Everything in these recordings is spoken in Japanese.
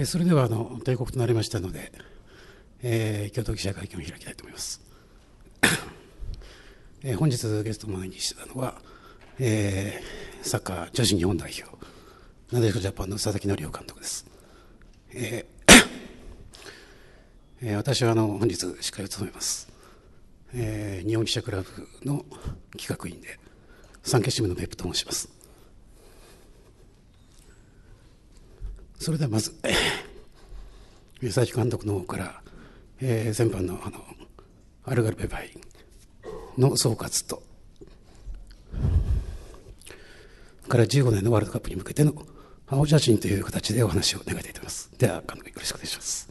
えそれではあの帝国となりましたので、えー、共同記者会見を開きたいと思います。えー、本日ゲストを前にしたのは、えー、サッカー女子日本代表、なでしこジャパンの佐々木則夫監督です。えー、私はあの本日司会を務めます、えー、日本記者クラブの企画員で、産経新聞のペップと申します。それではまず最崎監督の方から、えー、先般のあのアルガルベバイの総括とから15年のワールドカップに向けての青写真という形でお話を願いたいと思いますでは監督よろしくお願いします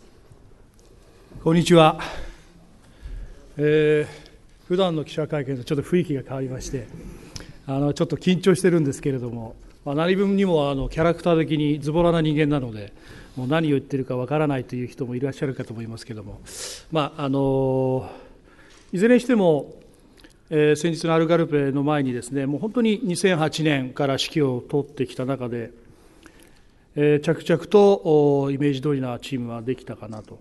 こんにちは、えー、普段の記者会見とちょっと雰囲気が変わりましてあのちょっと緊張してるんですけれども、まあ、何分にもあのキャラクター的にズボラな人間なのでもう何を言ってるかわからないという人もいらっしゃるかと思いますけれども、まあ、あのいずれにしても、えー、先日のアルガルペの前にですねもう本当に2008年から指揮を取ってきた中で、えー、着々とイメージ通りなチームはできたかなと、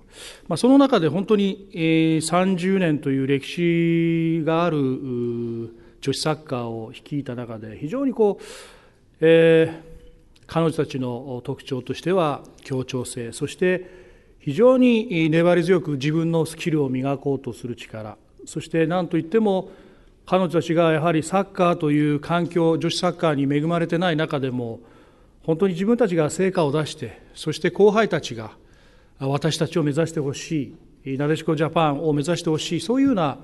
まあ、その中で本当に、えー、30年という歴史がある女子サッカーを率いた中で非常にこう、えー彼女たちの特徴としては協調性そして非常に粘り強く自分のスキルを磨こうとする力そして何といっても彼女たちがやはりサッカーという環境女子サッカーに恵まれてない中でも本当に自分たちが成果を出してそして後輩たちが私たちを目指してほしいなでしこジャパンを目指してほしいそういうような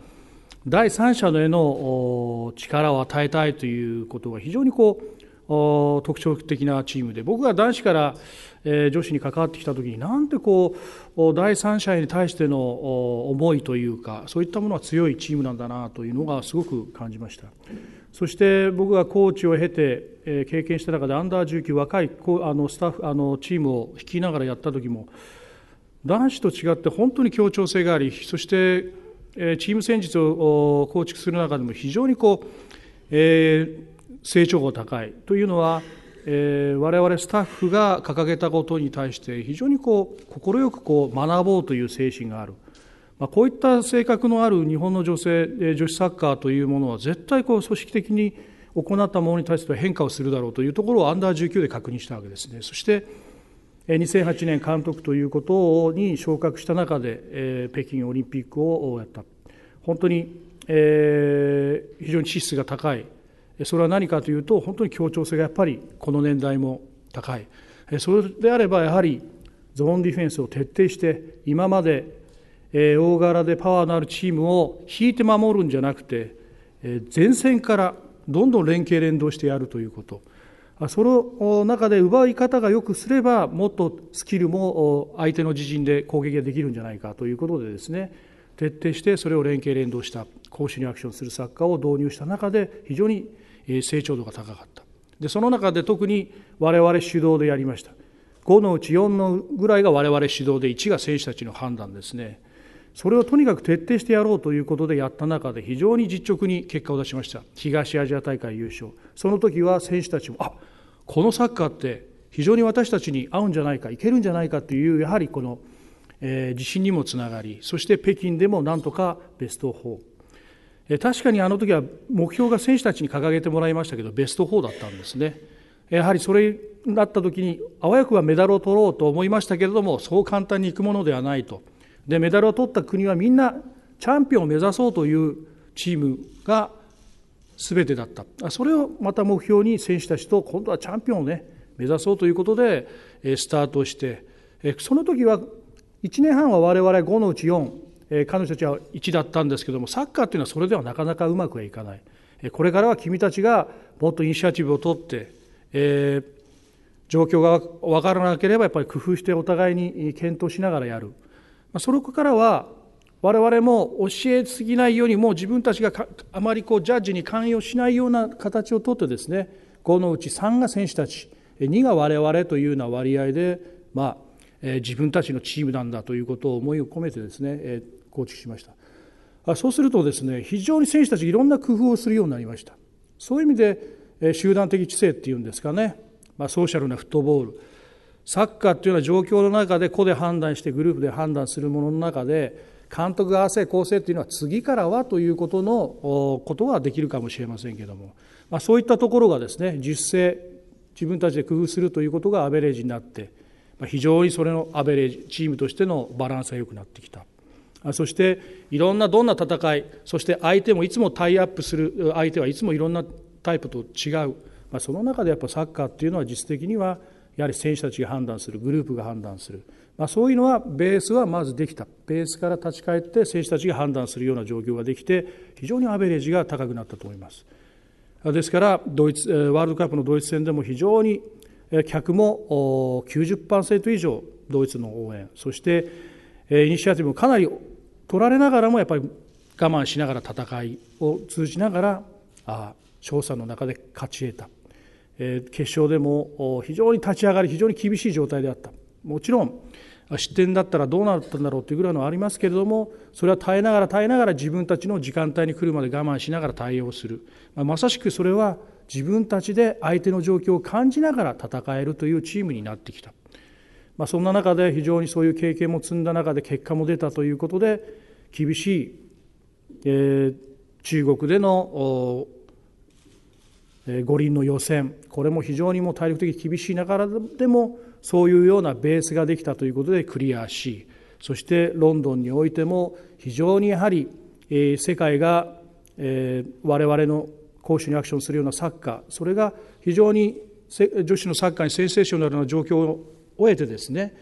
第三者への力を与えたいということが非常にこう特徴的なチームで僕が男子から女子に関わってきた時になんてこう第三者に対しての思いというかそういったものは強いチームなんだなというのがすごく感じましたそして僕がコーチを経て経験した中でアンダー19若いあのスタッフあのチームを率いながらやった時も男子と違って本当に協調性がありそしてチーム戦術を構築する中でも非常にこう、えー成長が高いというのは、えー、我々スタッフが掲げたことに対して非常にこう快くこう学ぼうという精神がある、まあ、こういった性格のある日本の女性、えー、女子サッカーというものは絶対こう組織的に行ったものに対して変化をするだろうというところをアンダー19で確認したわけですね。そして2008年監督ということに昇格した中で、えー、北京オリンピックをやった本当に、えー、非常に資質が高いそれは何かというと本当に協調性がやっぱりこの年代も高いそれであればやはりゾーンディフェンスを徹底して今まで大柄でパワーのあるチームを引いて守るんじゃなくて前線からどんどん連携連動してやるということその中で奪い方がよくすればもっとスキルも相手の自陣で攻撃ができるんじゃないかということでですね徹底してそれを連携連動した公衆にアクションする作家を導入した中で非常に成長度が高かったでその中で特に我々主導でやりました5のうち4のぐらいが我々主導で1が選手たちの判断ですねそれをとにかく徹底してやろうということでやった中で非常に実直に結果を出しました東アジア大会優勝その時は選手たちもあこのサッカーって非常に私たちに合うんじゃないかいけるんじゃないかというやはりこのえー、自にもつながり、そして北京でもなんとかベスト4。えー、確かにあの時は目標が選手たちに掲げてもらいましたけど、ベスト4だったんですね。やはりそれになった時に、あわよくはメダルを取ろうと思いましたけれども、そう簡単にいくものではないと。で、メダルを取った国はみんなチャンピオンを目指そうというチームが全てだった。それをまた目標に選手たちと今度はチャンピオンをね、目指そうということで、スタートして、その時は1年半は我々5のうち4、えー、彼女たちは1だったんですけどもサッカーというのはそれではなかなかうまくはいかない、えー、これからは君たちがもっとイニシアチブを取って、えー、状況が分からなければやっぱり工夫してお互いに検討しながらやる、まあ、それからは我々も教えすぎないようにもう自分たちがあまりこうジャッジに関与しないような形をとってですね5のうち3が選手たち2が我々というような割合で、まあ、え自分たちのチームなんだということを思いを込めてですね、え構築しましたそうするとですね非常に選手たちいろんな工夫をするようになりましたそういう意味で、え集団的知性っていうんですかね、まあ、ソーシャルなフットボールサッカーっていうのは状況の中で個で判断してグループで判断するものの中で監督が合わせ構成というのは次からはということのことはできるかもしれませんけども、まあ、そういったところがですね実践自分たちで工夫するということがアベレージになって非常にそれのアベレージチームとしてのバランスが良くなってきたそしていろんなどんな戦いそして相手もいつもタイアップする相手はいつもいろんなタイプと違う、まあ、その中でやっぱサッカーっていうのは実質的にはやはり選手たちが判断するグループが判断する、まあ、そういうのはベースはまずできたベースから立ち返って選手たちが判断するような状況ができて非常にアベレージが高くなったと思いますですからドイツワールドカップのドイツ戦でも非常に客も90%以上ドイツの応援そしてイニシアティブもかなり取られながらもやっぱり我慢しながら戦いを通じながら勝算の中で勝ち得た決勝でも非常に立ち上がり非常に厳しい状態であったもちろん失点だったらどうなったんだろうというぐらいのはありますけれどもそれは耐えながら耐えながら自分たちの時間帯に来るまで我慢しながら対応する、まあ、まさしくそれは自分たちで相手の状況を感じながら戦えるというチームになってきた、まあ、そんな中で非常にそういう経験も積んだ中で結果も出たということで厳しい、えー、中国での五輪の予選これも非常にも体力的に厳しい中でもそういうようなベースができたということでクリアしそしてロンドンにおいても非常にやはり世界が我々の攻守にアクションするようなサッカーそれが非常に女子のサッカーにセンセーショナルな状況を終えてですね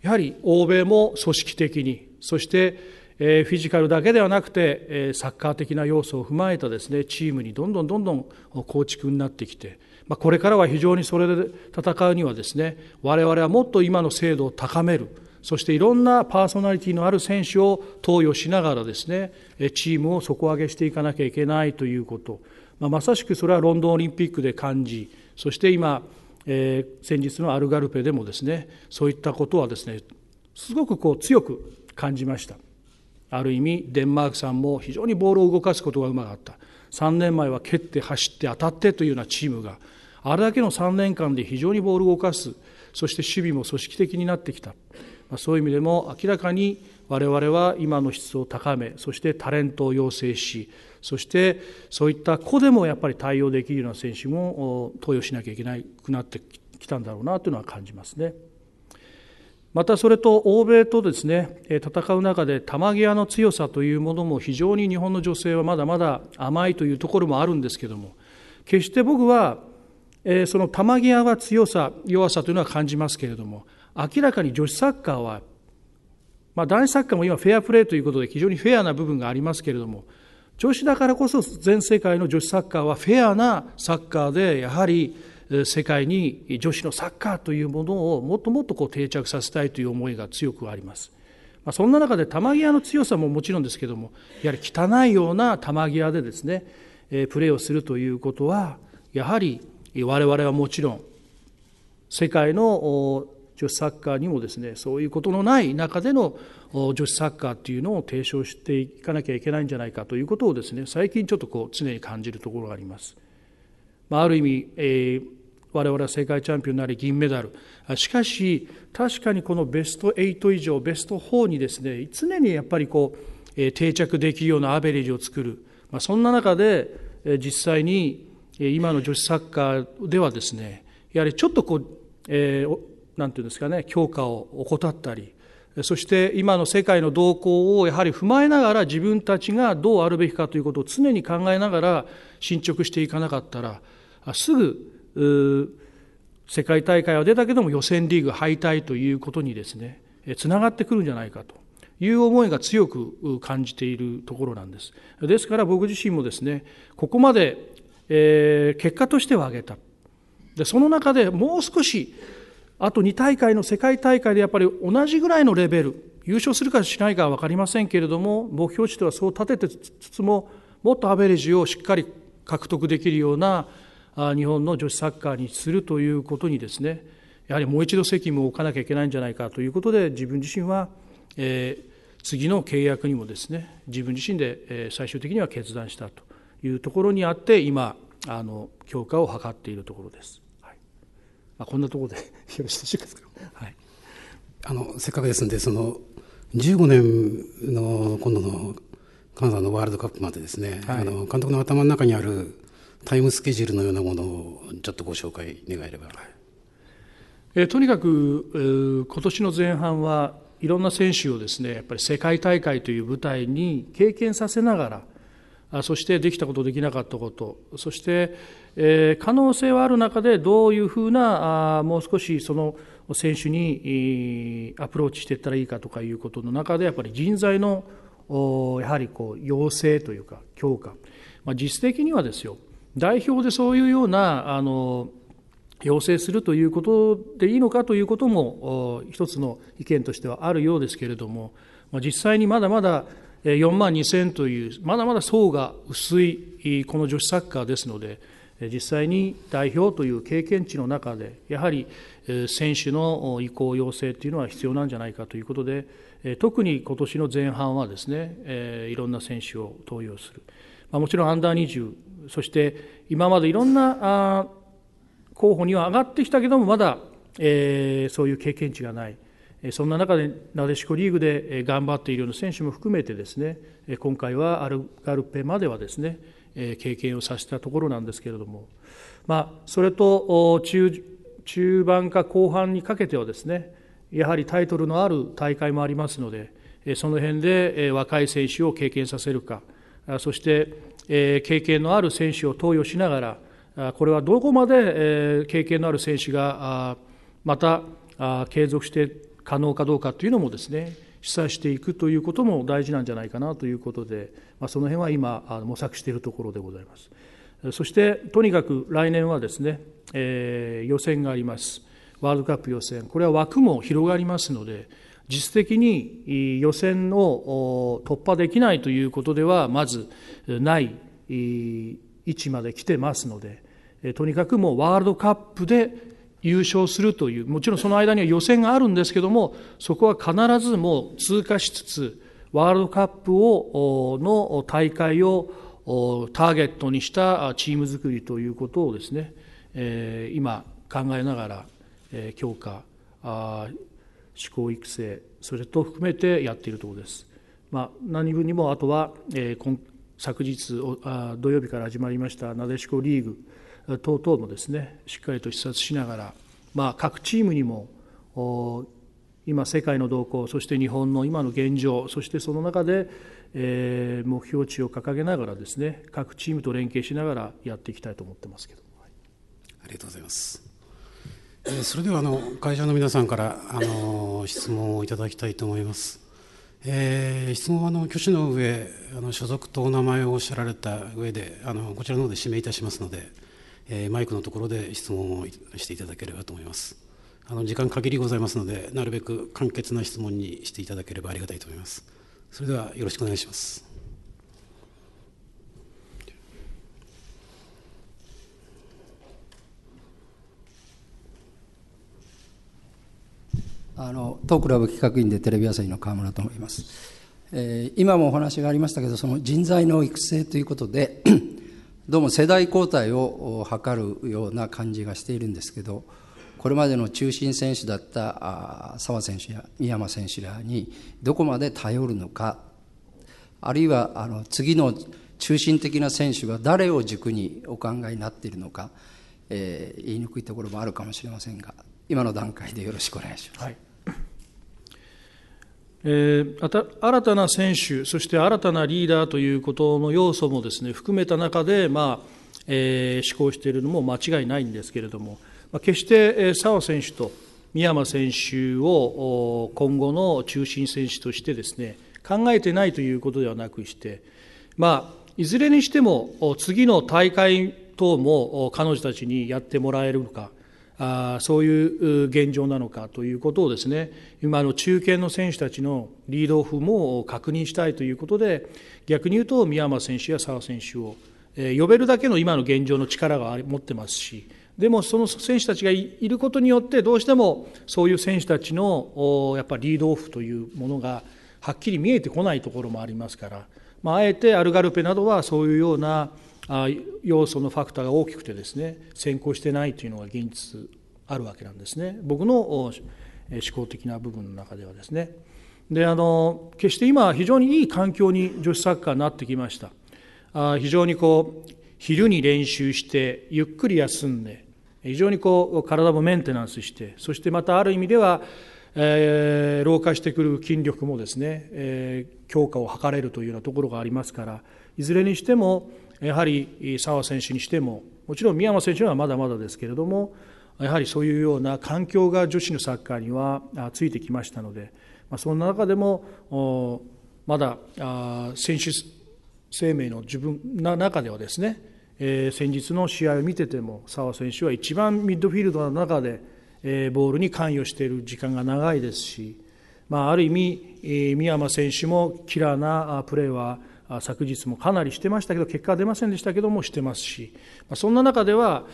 やはり欧米も組織的にそしてフィジカルだけではなくてサッカー的な要素を踏まえたですねチームにどんどんどんどん構築になってきてこれからは非常にそれで戦うにはですね我々はもっと今の精度を高めるそしていろんなパーソナリティのある選手を投与しながらですねチームを底上げしていかなきゃいけないということまあ、まさしくそれはロンドンオリンピックで感じそして今、えー、先日のアルガルペでもですねそういったことはですねすごくこう強く感じましたある意味デンマークさんも非常にボールを動かすことがうまかった3年前は蹴って走って当たってというようなチームがあれだけの3年間で非常にボールを動かすそして守備も組織的になってきたそういう意味でも明らかに我々は今の質を高めそしてタレントを養成しそしてそういった子でもやっぱり対応できるような選手も投与しなきゃいけなくなってきたんだろうなというのは感じますね。またそれと欧米とですね戦う中で球際の強さというものも非常に日本の女性はまだまだ甘いというところもあるんですけども決して僕はその球際は強さ弱さというのは感じますけれども明らかに女子サッカーは、まあ、男子サッカーも今フェアプレーということで非常にフェアな部分がありますけれども、女子だからこそ全世界の女子サッカーはフェアなサッカーでやはり世界に女子のサッカーというものをもっともっとこう定着させたいという思いが強くあります。まあ、そんな中で球際の強さももちろんですけどもやはり汚いような球際でですねプレーをするということはやはり我々はもちろん世界の女子サッカーにもですねそういうことのない中での女子サッカーというのを提唱していかなきゃいけないんじゃないかということをですね最近ちょっとこう常に感じるところがあります。まあ、る意味、えー、我々は世界チャンピオンになり銀メダルしかし確かにこのベスト8以上ベスト4にですね常にやっぱりこう、え定着できるようなアベレージを作る、まあ、そんな中で、え実際に今の女子サッカーではですねやはりちょっとこう、えー何て言うんですかね強化を怠ったりそして今の世界の動向をやはり踏まえながら自分たちがどうあるべきかということを常に考えながら進捗していかなかったらすぐ世界大会は出たけども予選リーグ敗退ということにですねつながってくるんじゃないかという思いが強く感じているところなんです。ですから僕自身もですねここまで、結果としては上げたでその中でもう少しあと2大会の世界大会でやっぱり同じぐらいのレベル、優勝するかしないかは分かりませんけれども、目標値ではそう立ててつつも、もっとアベレージをしっかり獲得できるような日本の女子サッカーにするということにですね、やはりもう一度責務を置かなきゃいけないんじゃないかということで、自分自身は、えー、次の契約にもですね、自分自身で、え最終的には決断したというところにあって、今、あの強化を図っているところです。まあ、こんなところで よろしいでうか、はい、あのせっかくですのでその15年の今度のカナダのワールドカップまでですね、はい、あの監督の頭の中にあるタイムスケジュールのようなものをちょっとご紹介願えれば、はい、えー、とにかく、えー、今年の前半はいろんな選手をですねやっぱり世界大会という舞台に経験させながらそしてできたこと、できなかったこと、そして、え可能性はある中で、どういうふうな、あもう少しその選手にアプローチしていったらいいかとかいうことの中で、やっぱり人材のやはりこう要請というか、強化、まあ、実質的にはですよ、代表でそういうようなあの要請するということでいいのかということも、一つの意見としてはあるようですけれども、実際にまだまだ4万2千という、まだまだ層が薄いこの女子サッカーですので、実際に代表という経験値の中で、やはり選手の意向要請というのは必要なんじゃないかということで、特に今年の前半はですね、いろんな選手を登用する、もちろんアンダー20、そして今までいろんな候補には上がってきたけども、まだそういう経験値がない。そんな中で、なでしこリーグで頑張っているような選手も含めてですね、今回はアルガルペまではですね、経験をさせたところなんですけれども、まあ、それと中中盤か後半にかけてはですね、やはりタイトルのある大会もありますので、その辺で若い選手を経験させるか、そして経験のある選手を投与しながら、これはどこまで経験のある選手がまた継続して可能かどうかというのもですね示唆していくということも大事なんじゃないかなということで、まあ、その辺は今模索しているところでございますそしてとにかく来年はですね、えー、予選がありますワールドカップ予選これは枠も広がりますので実質的に予選を突破できないということではまずない位置まで来てますのでとにかくもうワールドカップで優勝するという、もちろんその間には予選があるんですけども、そこは必ずもう通過しつつ、ワールドカップをの大会をターゲットにしたチーム作りということをですね、え今考えながら、え強化、思考育成、それと含めてやっているところです。まあ、何分にもあとは、え昨日土曜日から始まりましたなでしこリーグ、等々もですねしっかりと視察しながら、まあ、各チームにも今、世界の動向、そして日本の今の現状、そしてその中で、えー、目標値を掲げながらですね、各チームと連携しながらやっていきたいと思ってますけど。はい、ありがとうございます。えそれではあの会社の皆さんからあの質問をいただきたいと思います。えー、質問はあの挙手の上、あの所属とお名前をおっしゃられた上で、あのこちらの方で指名いたしますので、えー、マイクのところで質問をしていただければと思います。あの時間限りございますので、なるべく簡潔な質問にしていただければありがたいと思います。それではよろしくお願いします。あの当クラブ企画員でテレビ朝日の川村と思います、えー、今もお話がありましたけどその人材の育成ということでどうも世代交代を図るような感じがしているんですけど、これまでの中心選手だった澤選手や三山選手らにどこまで頼るのか、あるいはあの次の中心的な選手が誰を軸にお考えになっているのか、えー、言いにくいところもあるかもしれませんが、今の段階でよろしくお願いします。はいえー、新たな選手、そして新たなリーダーということの要素もですね含めた中で、まあえー、施行しているのも間違いないんですけれども、まあ、決して澤選手と三山選手を今後の中心選手としてですね考えてないということではなくして、まあ、いずれにしても次の大会等も彼女たちにやってもらえるのか、あそういう現状なのかということをですね今の中堅の選手たちのリードオフも確認したいということで逆に言うと宮山選手や澤選手を、え呼べるだけの今の現状の力が持ってますしでもその選手たちがいることによってどうしてもそういう選手たちのやっぱリードオフというものがはっきり見えてこないところもありますから、まあ、あえてアルガルペなどはそういうような要素のファクターが大きくてですね先行してないというのが現実あるわけなんですね僕の思考的な部分の中ではですねであの決して今非常にいい環境に女子サッカーになってきましたあ非常にこう昼に練習してゆっくり休んで非常にこう体もメンテナンスしてそしてまたある意味では、えー、老化してくる筋力もですね、えー、強化を図れるというようなところがありますからいずれにしてもやはり澤選手にしても、もちろん宮山選手はまだまだですけれども、やはりそういうような環境が女子のサッカーにはついてきましたので、まあ、そんな中でも、まだ選手生命の自分の中ではですね、えー、先日の試合を見てても、澤選手は一番ミッドフィールドの中で、えー、ボールに関与している時間が長いですし、まあ、ある意味、えー、宮山選手もキラーなプレーは、昨日もかなりしてましたけど、結果は出ませんでしたけども、してますし、そんな中では、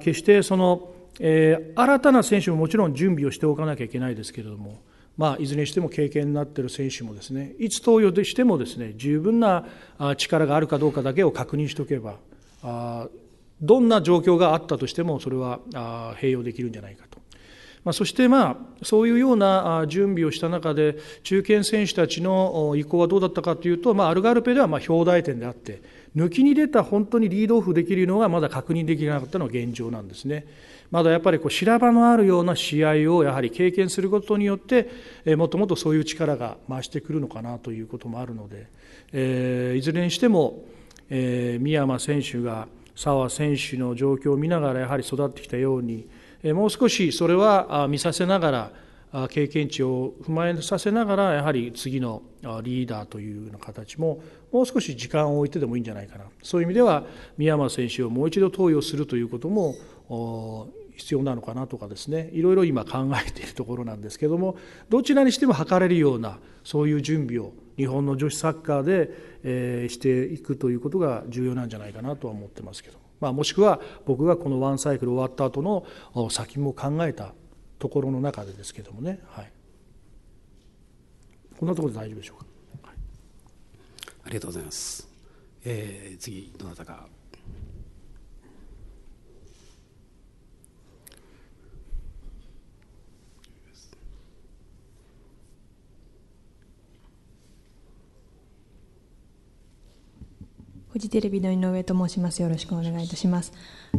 決してその、えー、新たな選手ももちろん準備をしておかなきゃいけないですけれども、まあ、いずれにしても経験になっている選手もですねいつ投与でしてもですね十分な力があるかどうかだけを確認しておけばどんな状況があったとしてもそれは併用できるんじゃないかまあ、そして、まあ、そういうような準備をした中で、中堅選手たちの意向はどうだったかというと、まあ、アルガルペではまあ表題点であって、抜きに出た本当にリードオフできるのがまだ確認できなかったのが現状なんですね。まだやっぱりこう調場のあるような試合をやはり経験することによって、えもっともっとそういう力が増してくるのかなということもあるので、えー、いずれにしても、えー、三山選手が澤選手の状況を見ながらやはり育ってきたように、もう少しそれは見させながら、経験値を踏まえさせながら、やはり次のリーダーというような形も、もう少し時間を置いてでもいいんじゃないかな、そういう意味では、宮山選手をもう一度投与するということも、必要なのかなとかですねいろいろ今考えているところなんですけどもどちらにしても図れるようなそういう準備を日本の女子サッカーで、えしていくということが重要なんじゃないかなとは思ってますけど。まあ、もしくは僕がこのワンサイクル終わった後の先も考えたところの中でですけどもね、はい、こんなところで大丈夫でしょうか、はい、ありがとうございます、えー、次どなたかフジテレビの井上と申します。よろしくお願いいたします。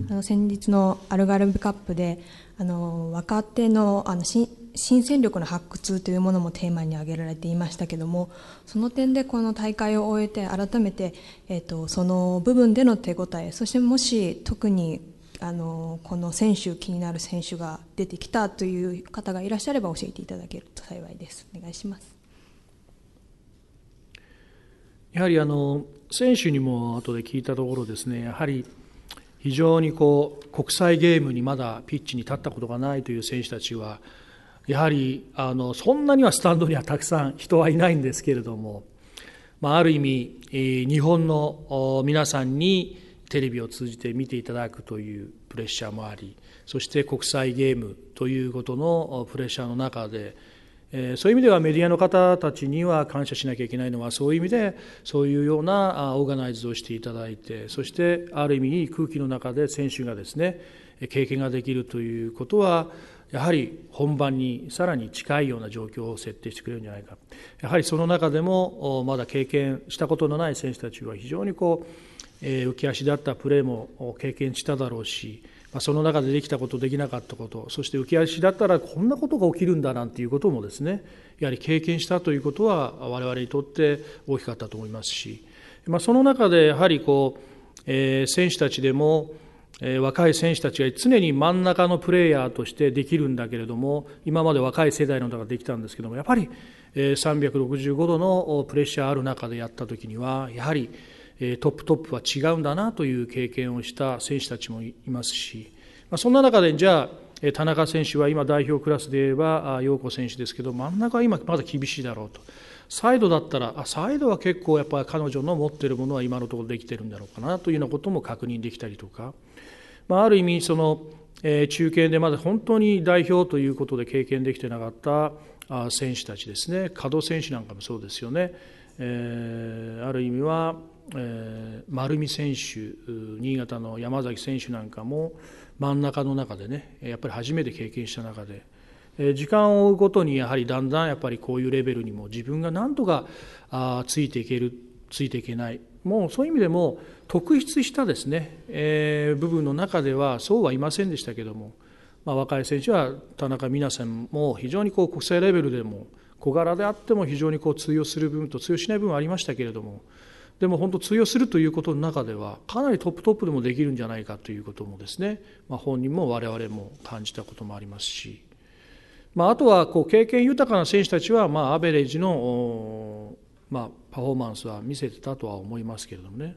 あの先日のアルガルブカップで、あの若手のあの新新戦力の発掘というものもテーマに挙げられていましたけども、その点でこの大会を終えて改めて、えっ、ー、とその部分での手応え、そしてもし特にあのこの選手気になる選手が出てきたという方がいらっしゃれば教えていただけると幸いです。お願いします。やはりあの選手にも後で聞いたところですねやはり非常にこう国際ゲームにまだピッチに立ったことがないという選手たちはやはりあのそんなにはスタンドにはたくさん人はいないんですけれども、まあ、ある意味、えー、日本の皆さんにテレビを通じて見ていただくというプレッシャーもありそして国際ゲームということのプレッシャーの中でえそういう意味ではメディアの方たちには感謝しなきゃいけないのはそういう意味でそういうようなオーガナイズをしていただいてそしてある意味空気の中で選手がですね経験ができるということはやはり本番にさらに近いような状況を設定してくれるんじゃないかやはりその中でもまだ経験したことのない選手たちは非常にこう浮き足だったプレーも経験しただろうしその中でできたことできなかったことそして浮き足だったらこんなことが起きるんだなんていうこともですねやはり経験したということは我々にとって大きかったと思いますし、まあ、その中でやはりこう、えー、選手たちでも若い選手たちが常に真ん中のプレーヤーとしてできるんだけれども今まで若い世代の中でできたんですけどもやっぱり365度のプレッシャーある中でやったときにはやはりトップトップは違うんだなという経験をした選手たちもいますし、まあ、そんな中で、じゃあ、田中選手は今、代表クラスで言えば陽子選手ですけど、真ん中は今、まだ厳しいだろうと、サイドだったら、あサイドは結構やっぱり彼女の持っているものは今のところできてるんだろうかなというようなことも確認できたりとか、まあ、ある意味、その、え中堅でまだ本当に代表ということで経験できてなかった選手たちですね、門選手なんかもそうですよね、えー、ある意味はえー、丸見選手、新潟の山崎選手なんかも真ん中の中でね、やっぱり初めて経験した中で、え時間を追うごとに、やはりだんだんやっぱりこういうレベルにも自分がなんとかあついていける、ついていけない、もうそういう意味でも、特筆したですね、えー、部分の中ではそうはいませんでしたけども、まあ、若い選手は田中美奈さんも非常にこう国際レベルでも、小柄であっても非常にこう通用する部分と通用しない部分はありましたけれども、でも本当通用するということの中ではかなりトップトップでもできるんじゃないかということもですね、まあ、本人も我々も感じたこともありますし、まあ、あとはこう経験豊かな選手たちはまあアベレージのまあパフォーマンスは見せてたとは思いますけれどもね、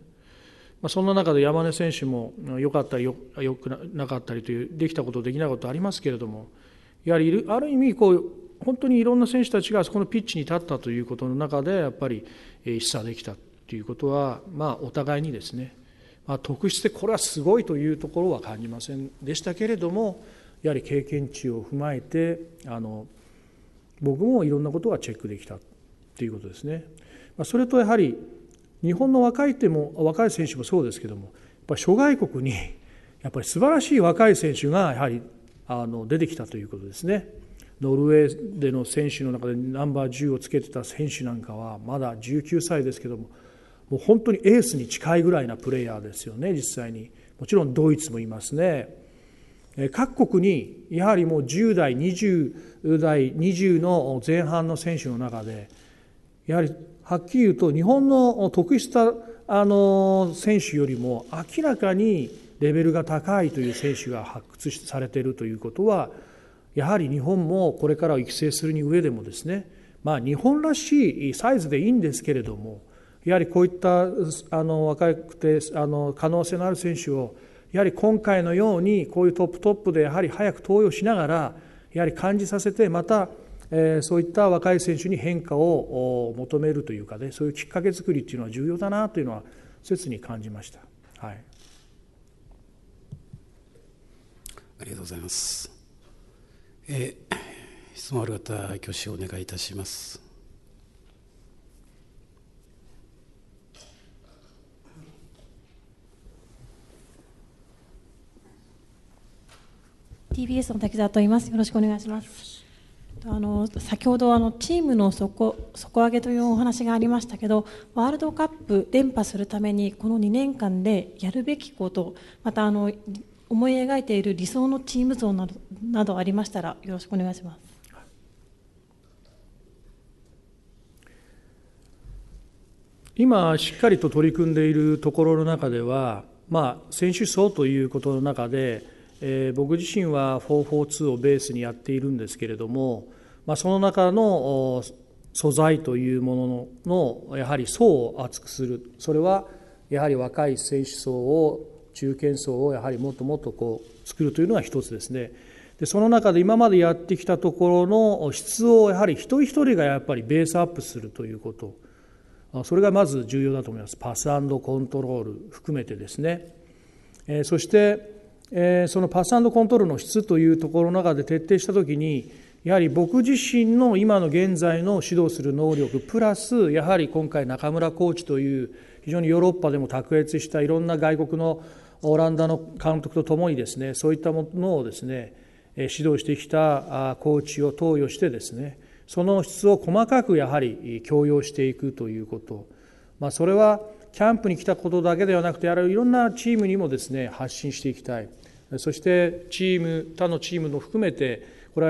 まあ、そんな中で山根選手も良かったりよくなかったりというできたことできないことありますけれどもやはりある意味こう本当にいろんな選手たちがそこのピッチに立ったということの中でやっぱり示唆できた。ということは、まあ、お互いにですね、まあ、特質でこれはすごいというところは感じませんでしたけれどもやはり経験値を踏まえてあの僕もいろんなことがチェックできたということですね。まあ、それとやはり日本の若い手も若い選手もそうですけどもやっぱり諸外国にやっぱり素晴らしい若い選手がやはりあの出てきたということですね。ノルウェーでの選手の中でナンバー10をつけてた選手なんかはまだ19歳ですけどももう本当にエースに近いぐらいなプレーヤーですよね実際にもちろんドイツもいますね各国にやはりもう10代20代20の前半の選手の中でやはりはっきり言うと日本の得したあの選手よりも明らかにレベルが高いという選手が発掘されているということはやはり日本もこれから育成するに上でもですねまあ日本らしいサイズでいいんですけれどもやはりこういったあの若くてあの可能性のある選手を、やはり今回のように、こういうトップトップでやはり早く投与しながら、やはり感じさせて、また、えー、そういった若い選手に変化を求めるというかね、そういうきっかけ作りっていうのは重要だなというのは、切に感じました。はい、ありがとうございます。えー、質問ある方、挙手をお願いいたします。TBS の滝沢と言います。よろしくお願いします。あの先ほどあのチームの底底上げというお話がありましたけどワールドカップ連覇するためにこの2年間でやるべきことまたあの思い描いている理想のチーム像などなどありましたらよろしくお願いします。今しっかりと取り組んでいるところの中では、まあ、選手層ということの中でえー、僕自身は442をベースにやっているんですけれども、まあ、その中の素材というもののやはり層を厚くするそれはやはり若い選手層を中堅層をやはりもっともっとこう作るというのが一つですねでその中で今までやってきたところの質をやはり一人一人がやっぱりベースアップするということそれがまず重要だと思いますパスコントロール含めてですね、えー、そしてえー、そのパスコントロールの質というところの中で徹底したときに、やはり僕自身の今の現在の指導する能力、プラス、やはり今回、中村コーチという、非常にヨーロッパでも卓越したいろんな外国のオランダの監督とともにですね、そういったものをですね、指導してきたコーチを投与してですね、その質を細かくやはり強要していくということ、まあ、それはキャンプに来たことだけではなくてあるいろんなチームにもですね発信していきたいそしてチーム他のチームも含めてこれ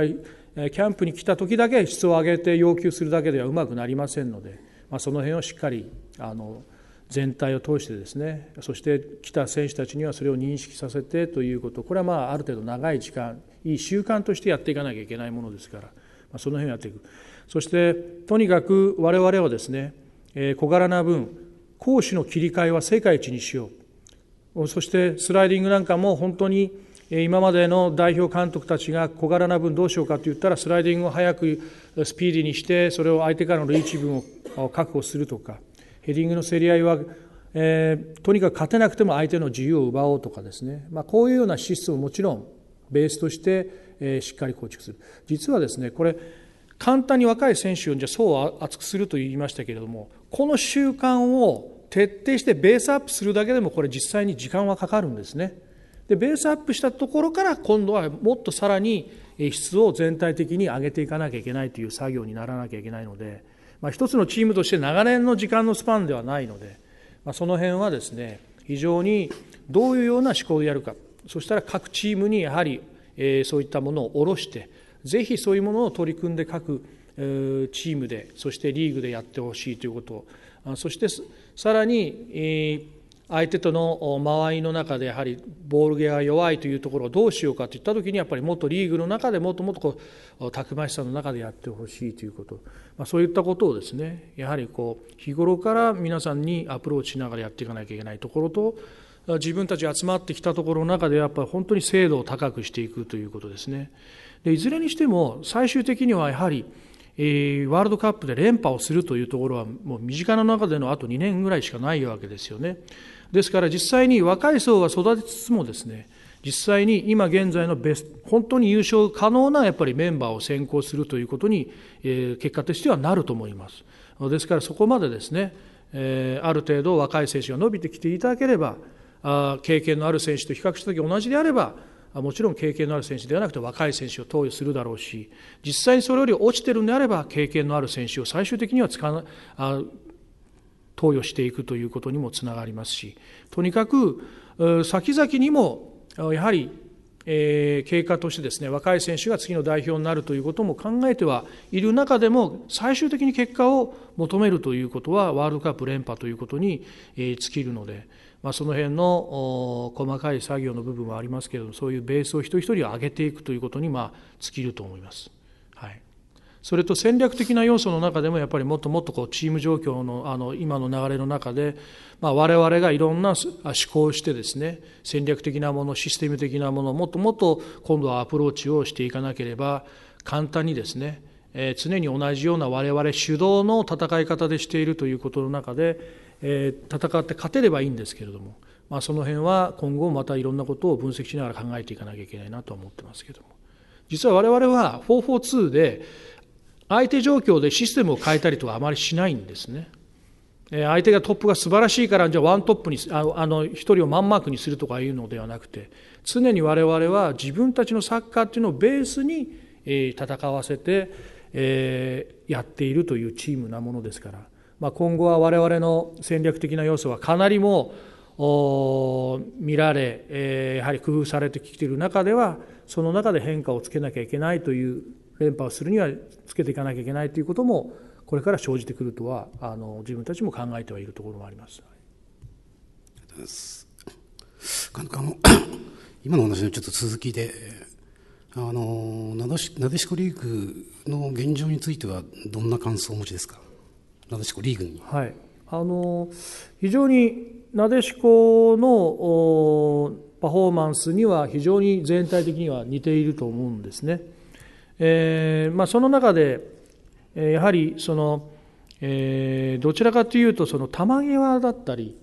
はキャンプに来た時だけ質を上げて要求するだけではうまくなりませんので、まあ、その辺をしっかりあの全体を通してですねそして来た選手たちにはそれを認識させてということこれはまあある程度長い時間いい習慣としてやっていかなきゃいけないものですから、まあ、その辺をやっていくそしてとにかく我々はですね、え小柄な分攻守の切り替えは世界一にしようそしてスライディングなんかも本当に今までの代表監督たちが小柄な分どうしようかと言ったらスライディングを早くスピーディーにしてそれを相手からのリーチ分を確保するとかヘディングの競り合いは、えとにかく勝てなくても相手の自由を奪おうとかですね、まあ、こういうようなシステムももちろんベースとして、えしっかり構築する実はですねこれ簡単に若い選手をじゃ層を厚くすると言いましたけれどもこの習慣を徹底してベースアップするだけでもこれ実際に時間はかかるんですねでベースアップしたところから今度はもっとさらに質を全体的に上げていかなきゃいけないという作業にならなきゃいけないので、まあ、一つのチームとして長年の時間のスパンではないので、まあ、その辺はですね非常にどういうような思考でやるかそしたら各チームにやはり、えそういったものを下ろしてぜひそういうものを取り組んで各チームでそしてリーグでやってほしいということそしてさらに相手との間合いの中でやはりボール際が弱いというところをどうしようかといった時にやっぱりもっとリーグの中でもっともっとこうたくましさの中でやってほしいということ、そういったことをですねやはりこう日頃から皆さんにアプローチしながらやっていかなきゃいけないところと自分たち集まってきたところの中でやっぱり本当に精度を高くしていくということですね。でいずれにしても最終的にはやはり、えー、ワールドカップで連覇をするというところはもう身近な中でのあと2年ぐらいしかないわけですよねですから実際に若い層が育てつつもですね実際に今現在のベスト本当に優勝可能なやっぱりメンバーを選考するということに、えー、結果としてはなると思いますですからそこまでですね、えー、ある程度若い選手が伸びてきていただければあ経験のある選手と比較した時同じであればもちろん経験のある選手ではなくて若い選手を投与するだろうし実際にそれより落ちてるんであれば経験のある選手を最終的には使わあ投与していくということにもつながりますしとにかく先々にもやはりえ経過としてですね若い選手が次の代表になるということも考えてはいる中でも最終的に結果を求めるということはワールドカップ連覇ということに、え尽きるので、まあ、その辺の細かい作業の部分はありますけれどもそういうベースを一人一人上げていくということにまあ尽きると思います。はい、それと戦略的な要素の中でもやっぱりもっともっとこうチーム状況のあの今の流れの中で、まあ、我々がいろんな思考をしてですね戦略的なものシステム的なものもっともっと今度はアプローチをしていかなければ簡単にですね、え常に同じような我々主導の戦い方でしているということの中でえ戦って勝てればいいんですけれども、まあ、その辺は今後またいろんなことを分析しながら考えていかなきゃいけないなとは思ってますけども実は我々は442で相手状況でシステムを変えたりとかあまりしないんですね。相手がトップが素晴らしいからじゃあワントップにあの1人をマンマークにするとかいうのではなくて常に我々は自分たちのサッカーっていうのをベースに戦わせてやっているというチームなものですからまあ、今後は我々の戦略的な要素はかなりも見られ、えー、やはり工夫されてきている中では、その中で変化をつけなきゃいけないという、連覇をするにはつけていかなきゃいけないということも、これから生じてくるとは、あの自分たちも考えてはいるところもあります。今あの今の話のちょっと続きで、あのなでしこリーグの現状については、どんな感想をお持ちですか。なでしこリーグに。はい、あの非常になでしこのパフォーマンスには非常に全体的には似ていると思うんですね。えーまあ、その中で、えー、やはりその、えー、どちらかというとその球際だったり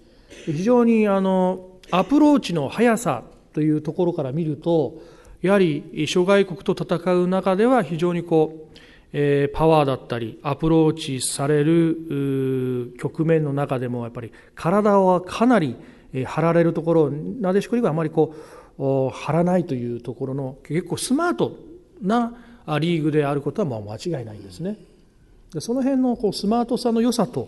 非常にあのアプローチの速さというところから見るとやはり諸外国と戦う中では非常にこうえー、パワーだったりアプローチされる局面の中でもやっぱり体はかなり、え張られるところなでしこりはあまりこう張らないというところの結構スマートなリーグであることはまあ間違いないんですね。その辺のこうスマートさの良さと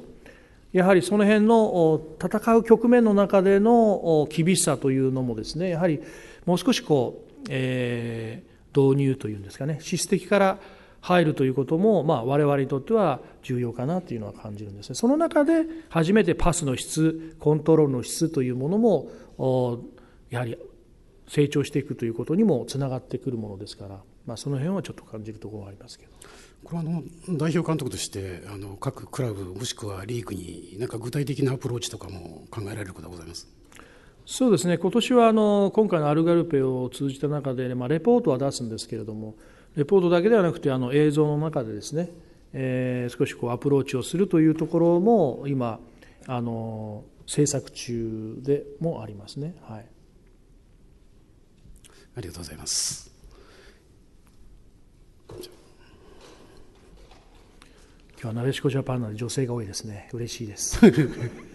やはりその辺の戦う局面の中での厳しさというのもですねやはりもう少しこう、えー、導入というんですかね質的から入るということも、まあ、我々にとっては重要かなというのは感じるんですね。その中で初めてパスの質、コントロールの質というものも、やはり成長していくということにもつながってくるものですから、まあ、その辺はちょっと感じるところはありますけど。これはあの代表監督としてあの各クラブもしくはリーグになんか具体的なアプローチとかも考えられることはございますそうですね今年はあの今回のアルガルペを通じた中で、まあ、レポートは出すんですけれどもレポートだけではなくてあの映像の中でですね、えー、少しこうアプローチをするというところも今あの制作中でもありますね。はい、ありがとうございます。今日はなでしこジャパンなので女性が多いですね。嬉しいです。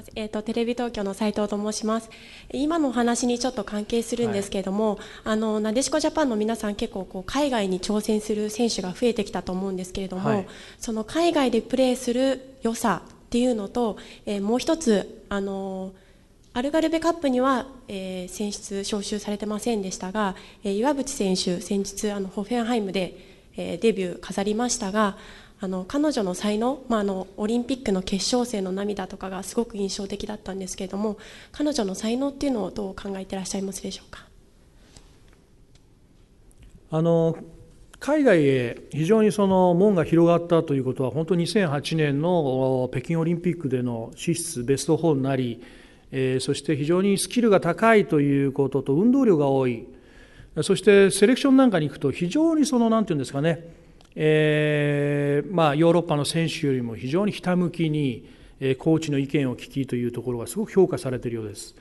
まえーと、テレビ東京の斉藤と申します今のお話にちょっと関係するんですけれども、はい、あのなでしこジャパンの皆さん結構こう海外に挑戦する選手が増えてきたと思うんですけれども、はい、その海外でプレーする良さっていうのと、えー、もう一つあのアルガルベカップには、えー、選出招集されてませんでしたが、えー、岩渕選手先日あのホフェンハイムで、えデビュー飾りましたがあの彼女の才能、まあ、あのオリンピックの決勝戦の涙とかがすごく印象的だったんですけれども彼女の才能っていうのをどう考えていらっしゃいますでしょうかあの海外へ非常にその門が広がったということは本当2008年の北京オリンピックでの資質ベスト4になり、えー、そして非常にスキルが高いということと運動量が多いそしてセレクションなんかに行くと非常にその何て言うんですかねえー、まあ、ヨーロッパの選手よりも非常にひたむきに、えー、コーチの意見を聞きというところがすごく評価されているようです。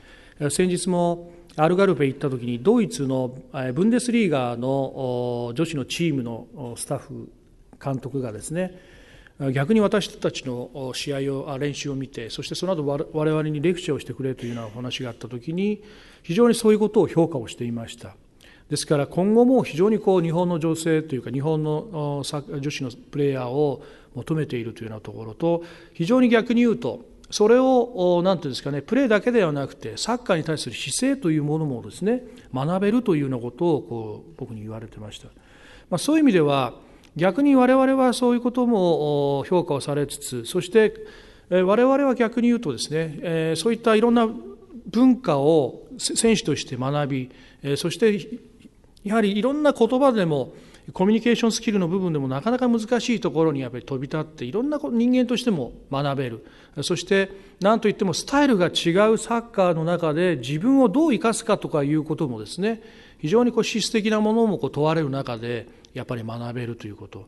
先日もアルガルフェ行った時にドイツのブンデスリーガの女子のチームのスタッフ監督がですね逆に私たちの試合を練習を見てそしてその後我々にレクチャーをしてくれというようなお話があった時に非常にそういうことを評価をしていました。ですから今後も非常にこう日本の女性というか日本の女子のプレーヤーを求めているというようなところと非常に逆に言うとそれを何ていうんですかねプレーだけではなくてサッカーに対する姿勢というものもですね学べるというようなことをこう僕に言われてました、まあ、そういう意味では逆に我々はそういうことも評価をされつつそして我々は逆に言うとですねそういったいろんな文化を選手として学びそしてやはりいろんな言葉でもコミュニケーションスキルの部分でもなかなか難しいところにやっぱり飛び立っていろんな人間としても学べるそして何といってもスタイルが違うサッカーの中で自分をどう生かすかとかいうこともですね非常にこう質的なものもこう問われる中でやっぱり学べるということ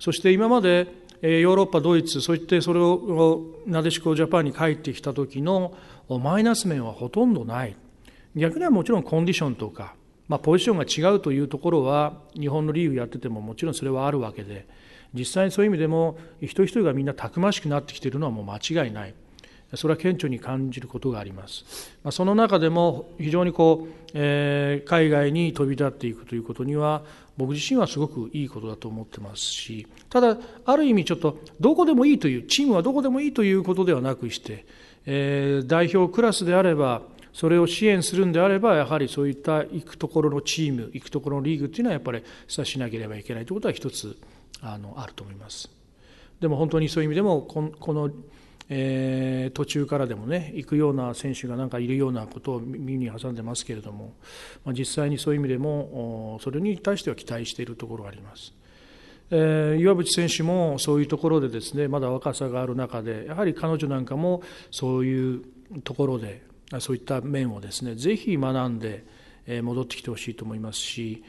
そして今までヨーロッパドイツそしてそれをなでしこジャパンに帰ってきた時のマイナス面はほとんどない逆にはもちろんコンディションとかまあ、ポジションが違うというところは日本のリーグやっててももちろんそれはあるわけで実際にそういう意味でも一人一人がみんなたくましくなってきているのはもう間違いないそれは顕著に感じることがあります、まあ、その中でも非常にこう、えー、海外に飛び立っていくということには僕自身はすごくいいことだと思ってますしただある意味ちょっとどこでもいいというチームはどこでもいいということではなくして、えー、代表クラスであればそれを支援するんであれば、やはりそういった行くところのチーム、行くところのリーグっていうのは、やっぱりさしなければいけないということは、一つあのあると思います。でも本当にそういう意味でもこのえー、途中からでもね行くような選手がなんかいるようなことを耳に挟んでますけれども、まあ、実際にそういう意味でもそれに対しては期待しているところがあります。えー、岩渕選手もそういうところでですねまだ若さがある中でやはり彼女なんかもそういうところでそういった面をですねぜひ学んで戻ってきてほしいと思いますし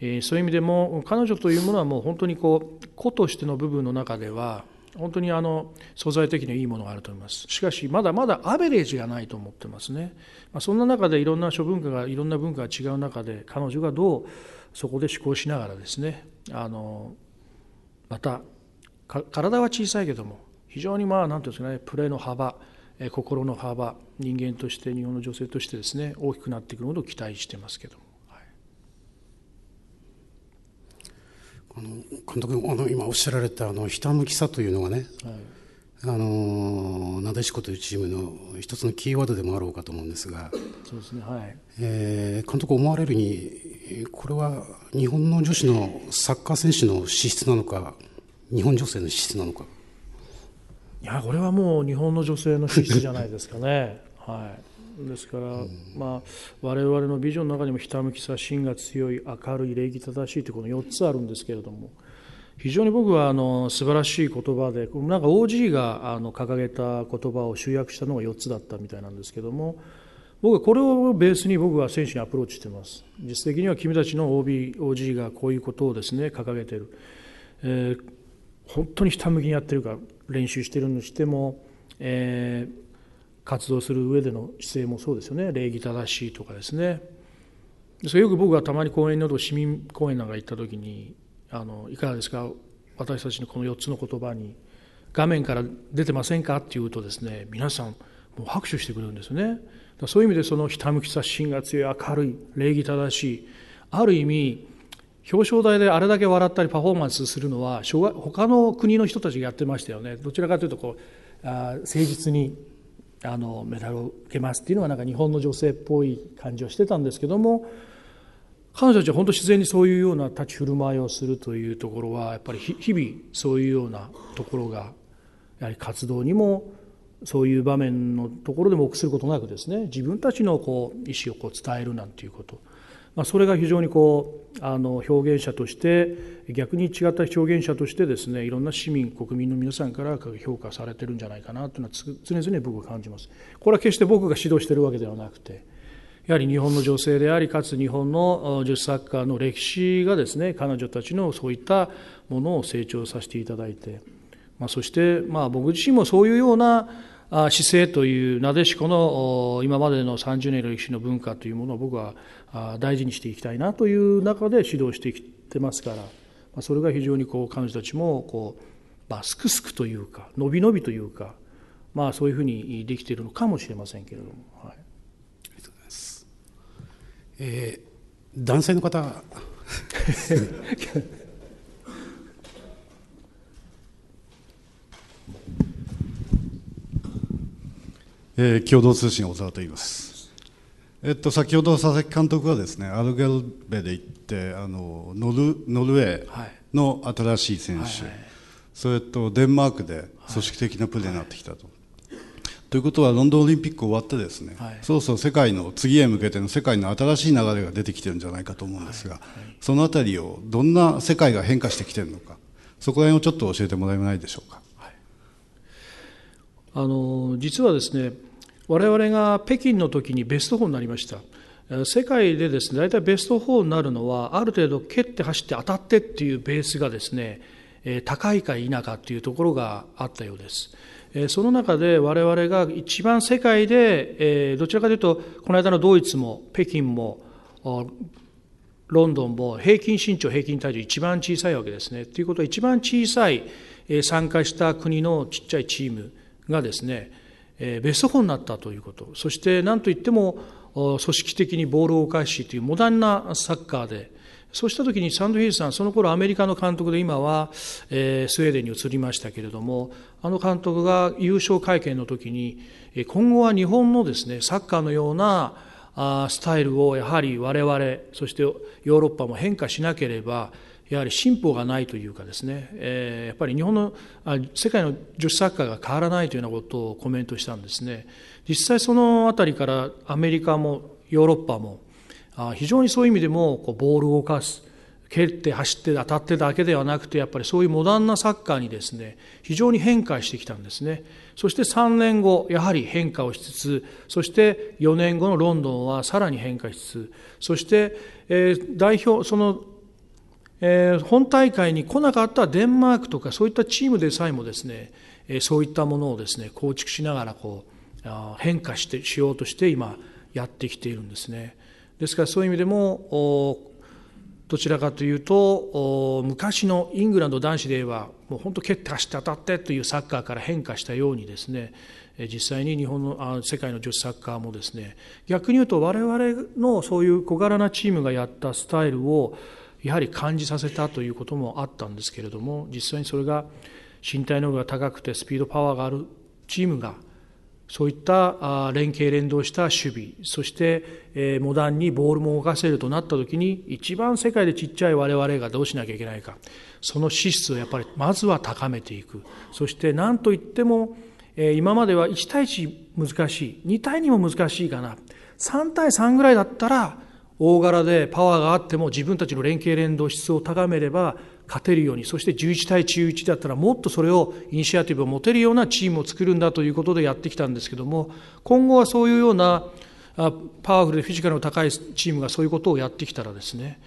そういう意味でも彼女というものはもう本当にこう子としての部分の中では本当にあの素材的にいいものがあると思いますしかしまだまだアベレージがないと思ってますね、まあ、そんな中でいろんな諸文化がいろんな文化が違う中で彼女がどうそこで思考しながらですねあのまた体は小さいけども非常にまあ何て言うんですかねプレーの幅心の幅、人間として、日本の女性としてですね、大きくなっていくことを期待してますけども。はい、あの監督あの今おっしゃられたあのひたむきさというのがね、はいあのなでしこというチームの一つのキーワードでもあろうかと思うんですが、そうですねはいえー、監督、思われるに、これは日本の女子のサッカー選手の資質なのか、日本女性の資質なのか。いやこれはもう日本の女性の資質じゃないですかね。はいですから、まあ、我々のビジョンの中にもひたむきさ芯が強い明るい礼儀正しいというこの4つあるんですけれども非常に僕はあの素晴らしい言葉でなんか OG があの掲げた言葉を集約したのが4つだったみたいなんですけども僕はこれをベースに僕は選手にアプローチしてます実質的には君たちの OB OG がこういうことをですね掲げている、えー、本当にひたむきにやってるか練習してるにしても、えー、活動する上での姿勢もそうですよね礼儀正しいとかですねそれよく僕がたまに講演など市民公園なんか行った時にあのいかがですか私たちのこの4つの言葉に画面から出てませんかって言うとですね皆さんもう拍手してくれるんですよねそういう意味でそのひたむきさ心が強い明るい礼儀正しいある意味表彰台であれだけ笑ったりパフォーマンスするのは他の国の人たちがやってましたよねどちらかというとこうあ誠実にあのメダルを受けますっていうのはなんか日本の女性っぽい感じをしてたんですけども彼女たちは本当自然にそういうような立ち振る舞いをするというところはやっぱり日々そういうようなところがやはり活動にもそういう場面のところでも臆することなくですね自分たちのこう意思をこう伝えるなんていうこと。まあ、それが非常にこうあの表現者として逆に違った表現者としてですねいろんな市民国民の皆さんから評価されてるんじゃないかなというのは常々僕は感じます。これは決して僕が指導してるわけではなくてやはり日本の女性でありかつ日本の女子サッカーの歴史がですね彼女たちのそういったものを成長させていただいて、まあ、そしてまあ僕自身もそういうような姿勢というなでしこの今までの30年の歴史の文化というものを僕は大事にしていきたいなという中で指導してきてますからそれが非常にこう彼女たちもこう、すくすくというか伸び伸びというか、まあ、そういうふうにできているのかもしれませんけれども、はい、ありがとうございます、えー、男性の方 えー、共同通信小沢と言います、えっと、先ほど佐々木監督はですねアルゲルベで行ってあのノルノルウェーの新しい選手、はいそれとデンマークで組織的なプレーになってきたと。ということはロンドンオリンピック終わってですね、はい、そうそう世界の次へ向けての世界の新しい流れが出てきてるんじゃないかと思うんですが、はいはい、その辺りをどんな世界が変化してきてるのかそこら辺をちょっと教えてもらえないでしょうか。あの実はですね我々が北京の時にベスト4になりました世界でですね大体ベスト4になるのはある程度蹴って走って当たってっていうベースがですね高いか否かっていうところがあったようですその中で我々が一番世界でどちらかというとこの間のドイツも北京もロンドンも平均身長、平均体重一番小さいわけですね。ということは一番小さい参加した国のちっちゃいチームがですね、えー、ベスト4になったということ、そしてなんといっても組織的にボールを犯返しというモダンなサッカーで、そうした時にサンドヒースさん、その頃アメリカの監督で、今は、えー、スウェーデンに移りましたけれども、あの監督が優勝会見の時に、今後は日本のですねサッカーのようなあスタイルをやはり我々、そしてヨーロッパも変化しなければ、やはり進歩がないというかですね、えー、やっぱり日本のあ世界の女子サッカーが変わらないというようなことをコメントしたんですね実際その辺りからアメリカもヨーロッパもあ非常にそういう意味でもこうボールを動かす蹴って走って当たってだけではなくてやっぱりそういうモダンなサッカーにですね非常に変化してきたんですねそして3年後やはり変化をしつつそして4年後のロンドンはさらに変化しつつそして、え代表そのえー、本大会に来なかったデンマークとかそういったチームでさえもですね、えー、そういったものをですね構築しながらこう変化してしようとして今やってきているんですねですからそういう意味でもどちらかというと昔のイングランド男子ではもう本当蹴って走って当たってというサッカーから変化したようにですね実際に日本のあ世界の女子サッカーもですね逆に言うと我々のそういう小柄なチームがやったスタイルをやはり感じさせたということもあったんですけれども実際にそれが身体能力が高くてスピードパワーがあるチームがそういった連携連動した守備そしてモダンにボールも動かせるとなった時に一番世界でちっちゃい我々がどうしなきゃいけないかその資質をやっぱりまずは高めていくそして何といっても今までは1対1難しい2対2も難しいかな3対3ぐらいだったら大柄でパワーがあっても自分たちの連携連動質を高めれば勝てるようにそして11対11だったらもっとそれをイニシアティブを持てるようなチームを作るんだということでやってきたんですけども今後はそういうようなパワフルでフィジカルの高いチームがそういうことをやってきたらですね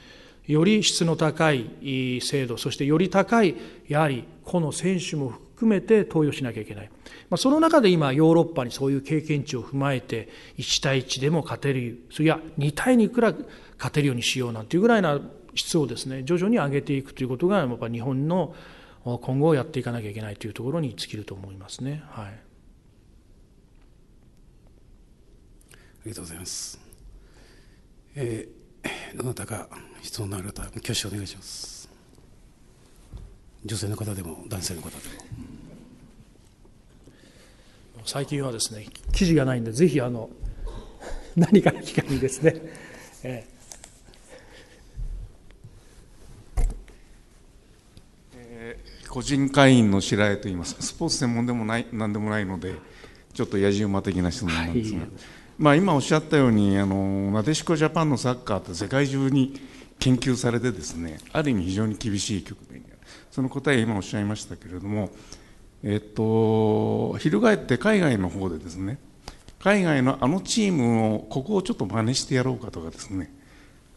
より質の高い精度そしてより高いやはり個の選手も含含めて投与しなきゃいけない。まあ、その中で今、ヨーロッパにそういう経験値を踏まえて、1対1でも勝てる、いや、2対2くらい勝てるようにしようなんていうぐらいな質をですね、徐々に上げていくということが、やっぱ日本の今後やっていかなきゃいけないというところに尽きると思いますね。はい、ありがとうございます。えー、どなたか質問のある方、挙手お願いします。女性の方でも男性の方でも。最近はですね記事がないんでぜひあの 何かの機会にですね、ええ個人会員の白江と言いますスポーツ専門でもない何でもないのでちょっと野じ馬的な質問なんですが、はい、まあ、今おっしゃったようにあのなでしこジャパンのサッカーって世界中に研究されてですねある意味非常に厳しい局面その答え今おっしゃいましたけれども、えっと、翻って海外の方でですね海外のあのチームをここをちょっと真似してやろうかとかですね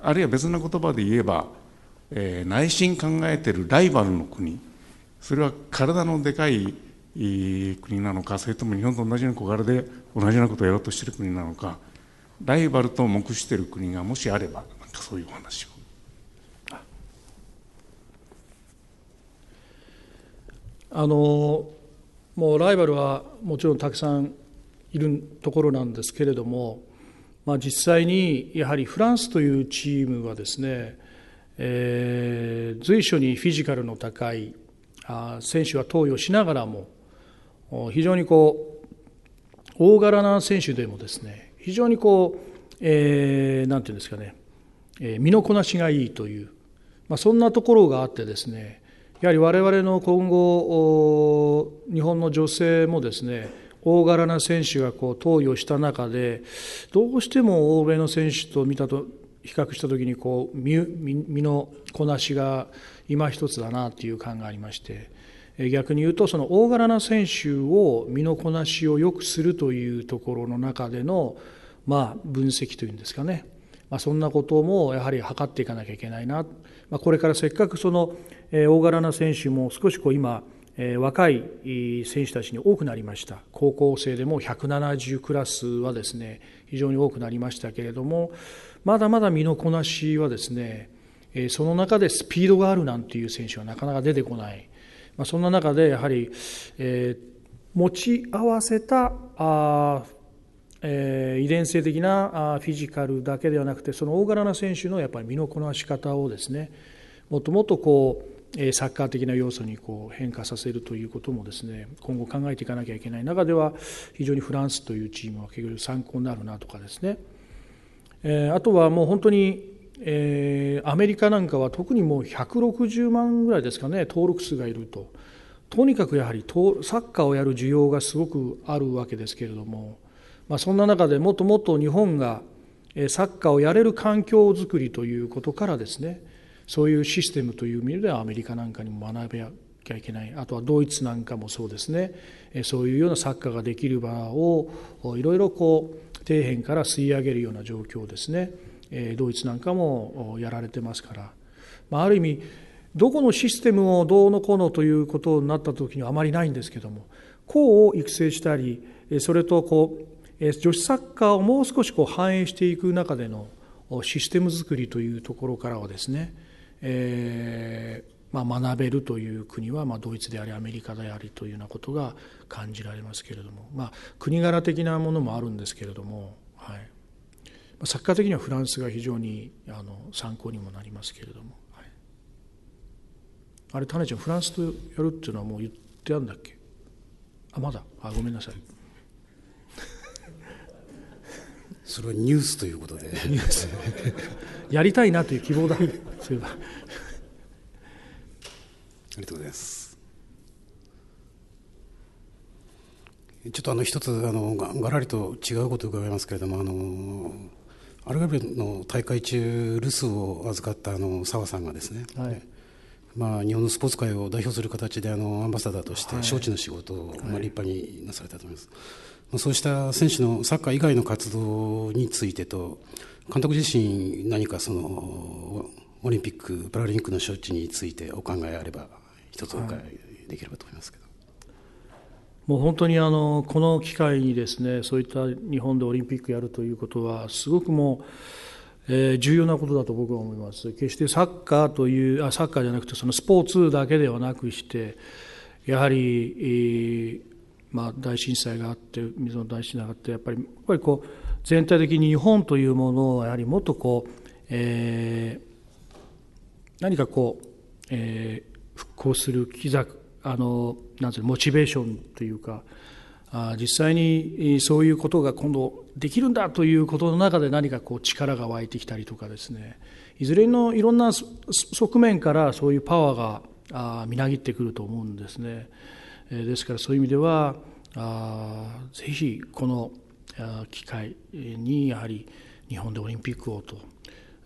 あるいは別な言葉で言えば、えー、内心考えてるライバルの国それは体のでかい国なのかそれとも日本と同じように小柄で同じようなことをやろうとしてる国なのかライバルと目してる国がもしあればなんかそういうお話を。あのもうライバルはもちろんたくさんいるところなんですけれども、まあ、実際にやはりフランスというチームはですね、えー、随所にフィジカルの高いあ選手は投与しながらも非常にこう大柄な選手でもですね非常にこう、えー、なんていうんですかね、えー、身のこなしがいいという、まあ、そんなところがあってですねやはり我々の今後、日本の女性もですね、大柄な選手がこう投与した中で、どうしても欧米の選手と見たと比較した時にこう身、身のこなしが今一つだなという感がありまして、逆に言うと、その大柄な選手を身のこなしを良くするというところの中での、まあ、分析というんですかね、まあ、そんなこともやはり測っていかなきゃいけないな。まあ、これからせっかくその大柄な選手も少しこう今、若い選手たちに多くなりました高校生でも170クラスはですね非常に多くなりましたけれどもまだまだ身のこなしはですねその中でスピードがあるなんていう選手はなかなか出てこない、まあ、そんな中でやはり、えー、持ち合わせたあえー、遺伝性的なフィジカルだけではなくてその大柄な選手のやっぱり身のこなし方をですねもっともっとこうサッカー的な要素にこう変化させるということもですね今後考えていかなきゃいけない中では非常にフランスというチームは結局参考になるなとかですね、えー、あとはもう本当に、えー、アメリカなんかは特にもう160万ぐらいですかね登録数がいるととにかくやはりサッカーをやる需要がすごくあるわけですけれども。まあ、そんな中でもっともっと日本がサッカーをやれる環境づくりということからですねそういうシステムという意味ではアメリカなんかにも学べなきゃいけないあとはドイツなんかもそうですねそういうようなサッカーができる場をいろいろこう底辺から吸い上げるような状況ですねドイツなんかもやられてますから、まあ、ある意味どこのシステムをどうのこうのということになった時にはあまりないんですけども個を育成したりそれとこう女子サッカーをもう少しこう反映していく中でのシステム作りというところからはですね、えー、まあ、学べるという国は、まあ、ドイツでありアメリカでありというようなことが感じられますけれども、まあ、国柄的なものもあるんですけれども、はい、サッカー的にはフランスが非常にあの参考にもなりますけれども、はい、あれ種ちゃんフランスとやるっていうのはもう言ってあるんだっけあまだあごめんなさいそれはニュースということでニュースやりたいなという希望だそういえばありがとうございますちょっとあの一つあのがらりと違うことを伺いますけれどもあのアルガベの大会中留守を預かったあの澤さんがですね、はい、まあ、日本のスポーツ界を代表する形であのアンバサダーとして招致の仕事を、まあ、立派になされたと思います。はいそうした選手のサッカー以外の活動についてと、監督自身、何かそのオリンピック・パラリンピックの招致についてお考えあれば、一つお伺いできればと思いますけど、はい、もう本当にあのこの機会にですね、そういった日本でオリンピックやるということは、すごくもう、えー、重要なことだと僕は思います。決してサッカーというあサッカーじゃなくてそのスポーツだけではなくしてやはり、えーまあ、大震災があって水の大震災があってやっぱりやっぱりこう全体的に日本というものをやはりもっとこう、えー、何かこう、えー、復興するきざあのなんていうモチベーションというかあ実際にそういうことが今度できるんだということの中で何かこう力が湧いてきたりとかですねいずれのいろんな側面からそういうパワーがみなぎってくると思うんですね。ですからそういう意味ではあぜひこの機会にやはり日本でオリンピックをと、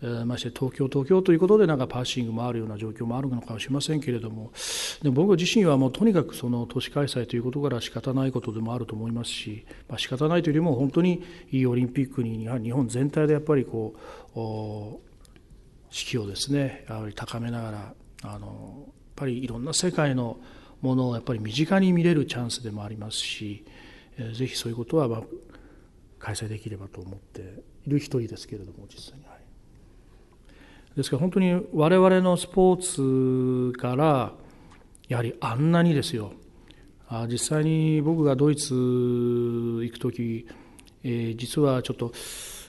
えー、まして東京、東京ということでなんかパーシングもあるような状況もあるのかもしれませんけれどもで僕自身はもうとにかくその都市開催ということから仕方ないことでもあると思いますし、まあ、仕方ないというよりも本当にいいオリンピックに日本全体でやっぱりこう士気をですねやはり高めながらあのやっぱりいろんな世界のものをやっぱり身近に見れるチャンスでもありますし、えー、ぜひそういうことは、まあ、開催できればと思っている一人ですけれども実際に、はい、ですから本当に我々のスポーツからやはりあんなにですよあ実際に僕がドイツ行く時、えー、実はちょっと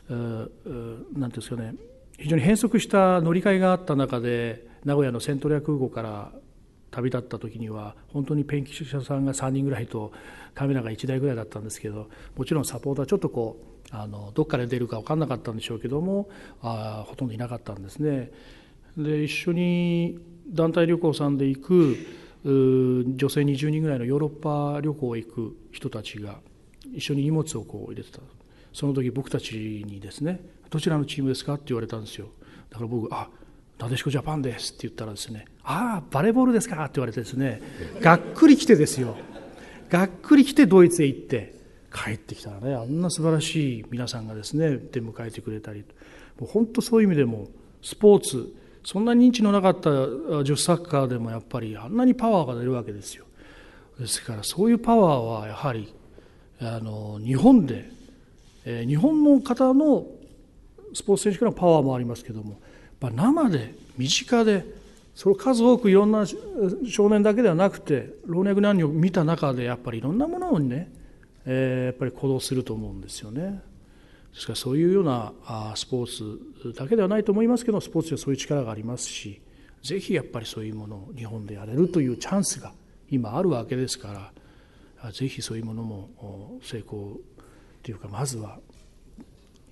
何て言うんですかね非常に変則した乗り換えがあった中で名古屋のセントリア空港から旅立った時には本当にペンキ者さんが3人ぐらいとカメラが1台ぐらいだったんですけどもちろんサポーターちょっとこうあのどっから出るか分かんなかったんでしょうけどもあほとんどいなかったんですね。で一緒に団体旅行さんで行く女性20人ぐらいのヨーロッパ旅行へ行く人たちが一緒に荷物をこう入れてたその時僕たちにですね「どちらのチームですか?」って言われたんですよだから僕「あなでしこジャパンです」って言ったらですねああ、バレーボールですかって言われてですね、がっくり来てですよ、がっくり来てドイツへ行って、帰ってきたらね、あんな素晴らしい皆さんがですね、出迎えてくれたり、もう本当そういう意味でも、スポーツ、そんな認知のなかった女子サッカーでもやっぱりあんなにパワーが出るわけですよ。ですからそういうパワーはやはりあの日本で、え日本の方のスポーツ選手からのパワーもありますけども、ぱ生で身近でその数多くいろんな少年だけではなくて老若男女を見た中でやっぱりいろんなものにね、えー、やっぱり行動すると思うんですよね。ですからそういうようなスポーツだけではないと思いますけどスポーツにはそういう力がありますしぜひやっぱりそういうものを日本でやれるというチャンスが今あるわけですからぜひそういうものも成功というかまずは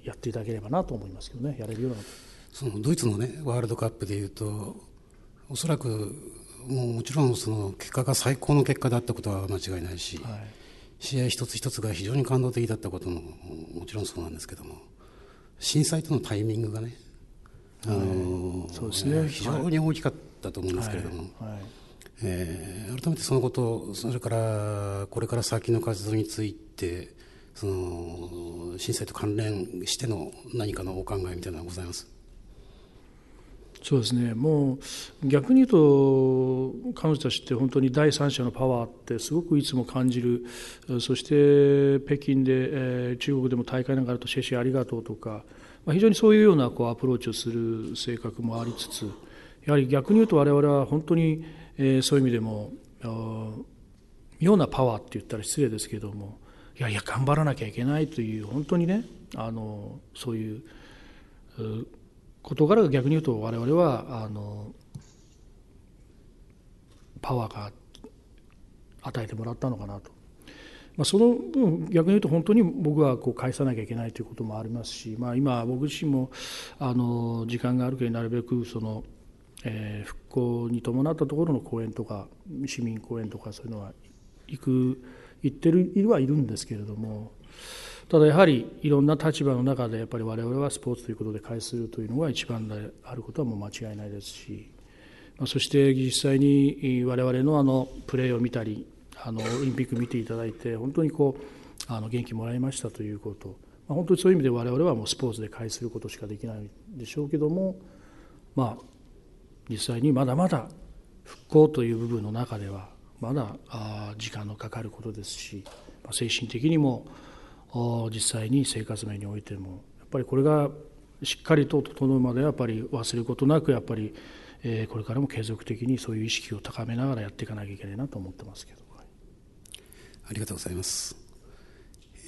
やっていただければなと思いますけどねやれるようなそのドイツのねワールドカップでいうとおそらくもうもちろんその結果が最高の結果だったことは間違いないし、はい、試合一つ一つが非常に感動的だったことももちろんそうなんですけども震災とのタイミングがね、あのそうですね、非常に大きかったと思うんですけれども、はいはい、えー、改めてそのことそれからこれから先の活動についてその震災と関連しての何かのお考えみたいなのはございますそうですねもう逆に言うと彼女たちって本当に第三者のパワーってすごくいつも感じるそして北京で、えー、中国でも大会なんかと「シェシェありがとう」とか、まあ、非常にそういうようなこうアプローチをする性格もありつつやはり逆に言うと我々は本当に、えー、そういう意味でも妙なパワーって言ったら失礼ですけどもいやいや頑張らなきゃいけないという本当にねあのそういう。う事柄が逆に言うと我々はあのパワーが与えてもらったのかなと、まあ、その分逆に言うと本当に僕はこう返さなきゃいけないということもありますし、まあ、今僕自身もあの時間があるけどなるべくその、えー、復興に伴ったところの公演とか市民公園とかそういうのは行く行ってるいるはいるんですけれどもただやはりいろんな立場の中でやっぱり我々はスポーツということで介するというのが一番であることはもう間違いないですし、まあ、そして実際に我々のあのプレーを見たりあのオリンピック見ていただいて本当にこうあの元気もらいましたということ、まあ、本当にそういう意味で我々はもうスポーツで介することしかできないでしょうけども、まあ、実際にまだまだ復興という部分の中ではまだ時間のかかることですし、まあ、精神的にも実際に生活面においてもやっぱりこれがしっかりと整うまではやっぱり忘れることなくやっぱりこれからも継続的にそういう意識を高めながらやっていかなきゃいけないなと思ってますけど、ありがとうございます。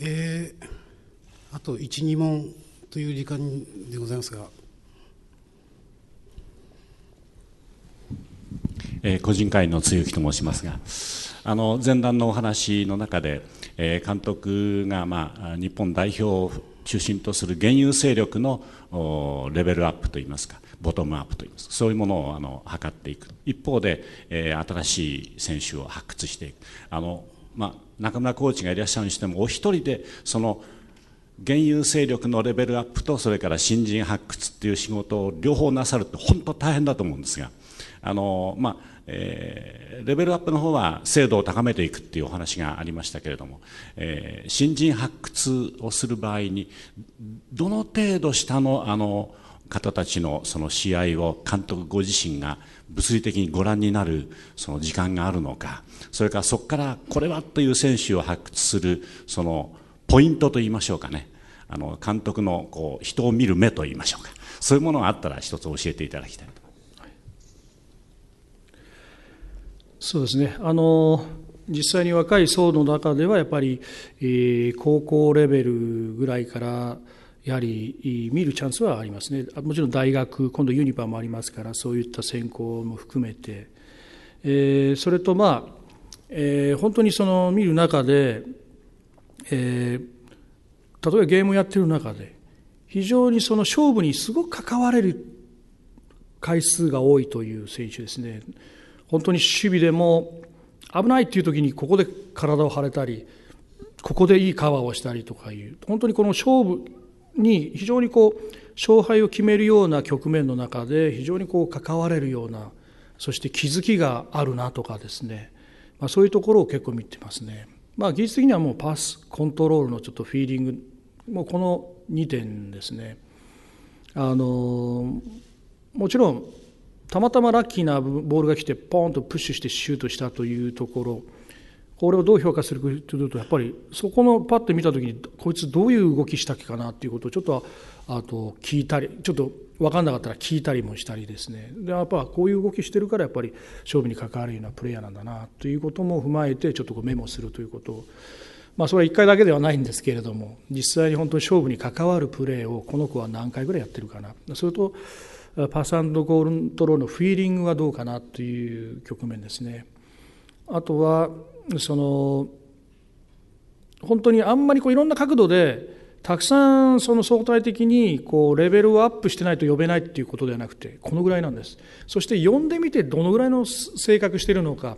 えー、あと1、2問という時間でございますが。え個人会の露木と申しますがあの前段のお話の中でえ監督が、ま日本代表を中心とする現有勢力のレベルアップといいますかボトムアップといいますかそういうものをあの測っていく一方で、え新しい選手を発掘していくあの、ま中村コーチがいらっしゃるにしてもお一人でその現有勢力のレベルアップとそれから新人発掘っていう仕事を両方なさるって本当大変だと思うんですがあの、まあえー、レベルアップの方は精度を高めていくっていうお話がありましたけれども、えー、新人発掘をする場合にどの程度下のあの方たちのその試合を監督ご自身が物理的にご覧になるその時間があるのかそれからそこからこれはという選手を発掘するそのポイントといいましょうかねあの監督のこう人を見る目といいましょうかそういうものがあったら一つ教えていただきたい。そうですねあの実際に若い層の中ではやっぱり、えー、高校レベルぐらいからやはり見るチャンスはありますねもちろん大学今度ユニバーもありますからそういった選考も含めて、えー、それとまあ、えー、本当にその見る中で、えー、例えばゲームをやってる中で非常にその勝負にすごく関われる回数が多いという選手ですね。本当に守備でも危ないっていう時にここで体を張れたりここでいいカバーをしたりとかいう本当にこの勝負に非常にこう勝敗を決めるような局面の中で非常にこう関われるようなそして気づきがあるなとかですね、まあ、そういうところを結構見てますね。まあ、技術的にはもうパスコントロールのちょっとフィーリングもうこの2点ですね。あのもちろんたまたまラッキーなボールが来て、ポーンとプッシュしてシュートしたというところ、これをどう評価するかというと、やっぱりそこのパッと見た時に、こいつどういう動きしたっけかなということをちょっとあと聞いたり、ちょっと分かんなかったら聞いたりもしたりですね、でやっぱこういう動きしてるから、やっぱり勝負に関わるようなプレーヤーなんだなということも踏まえて、ちょっとこうメモするということを。まあ、それは1回だけではないんですけれども、実際に本当に勝負に関わるプレーをこの子は何回ぐらいやってるかな、それとパドゴールドローのフィーリングはどうかなという局面ですね。あとはその本当にあんまりこういろんな角度でたくさんその相対的にこうレベルをアップしてないと呼べないっていうことではなくてこのぐらいなんですそして呼んでみてどのぐらいの性格してるのか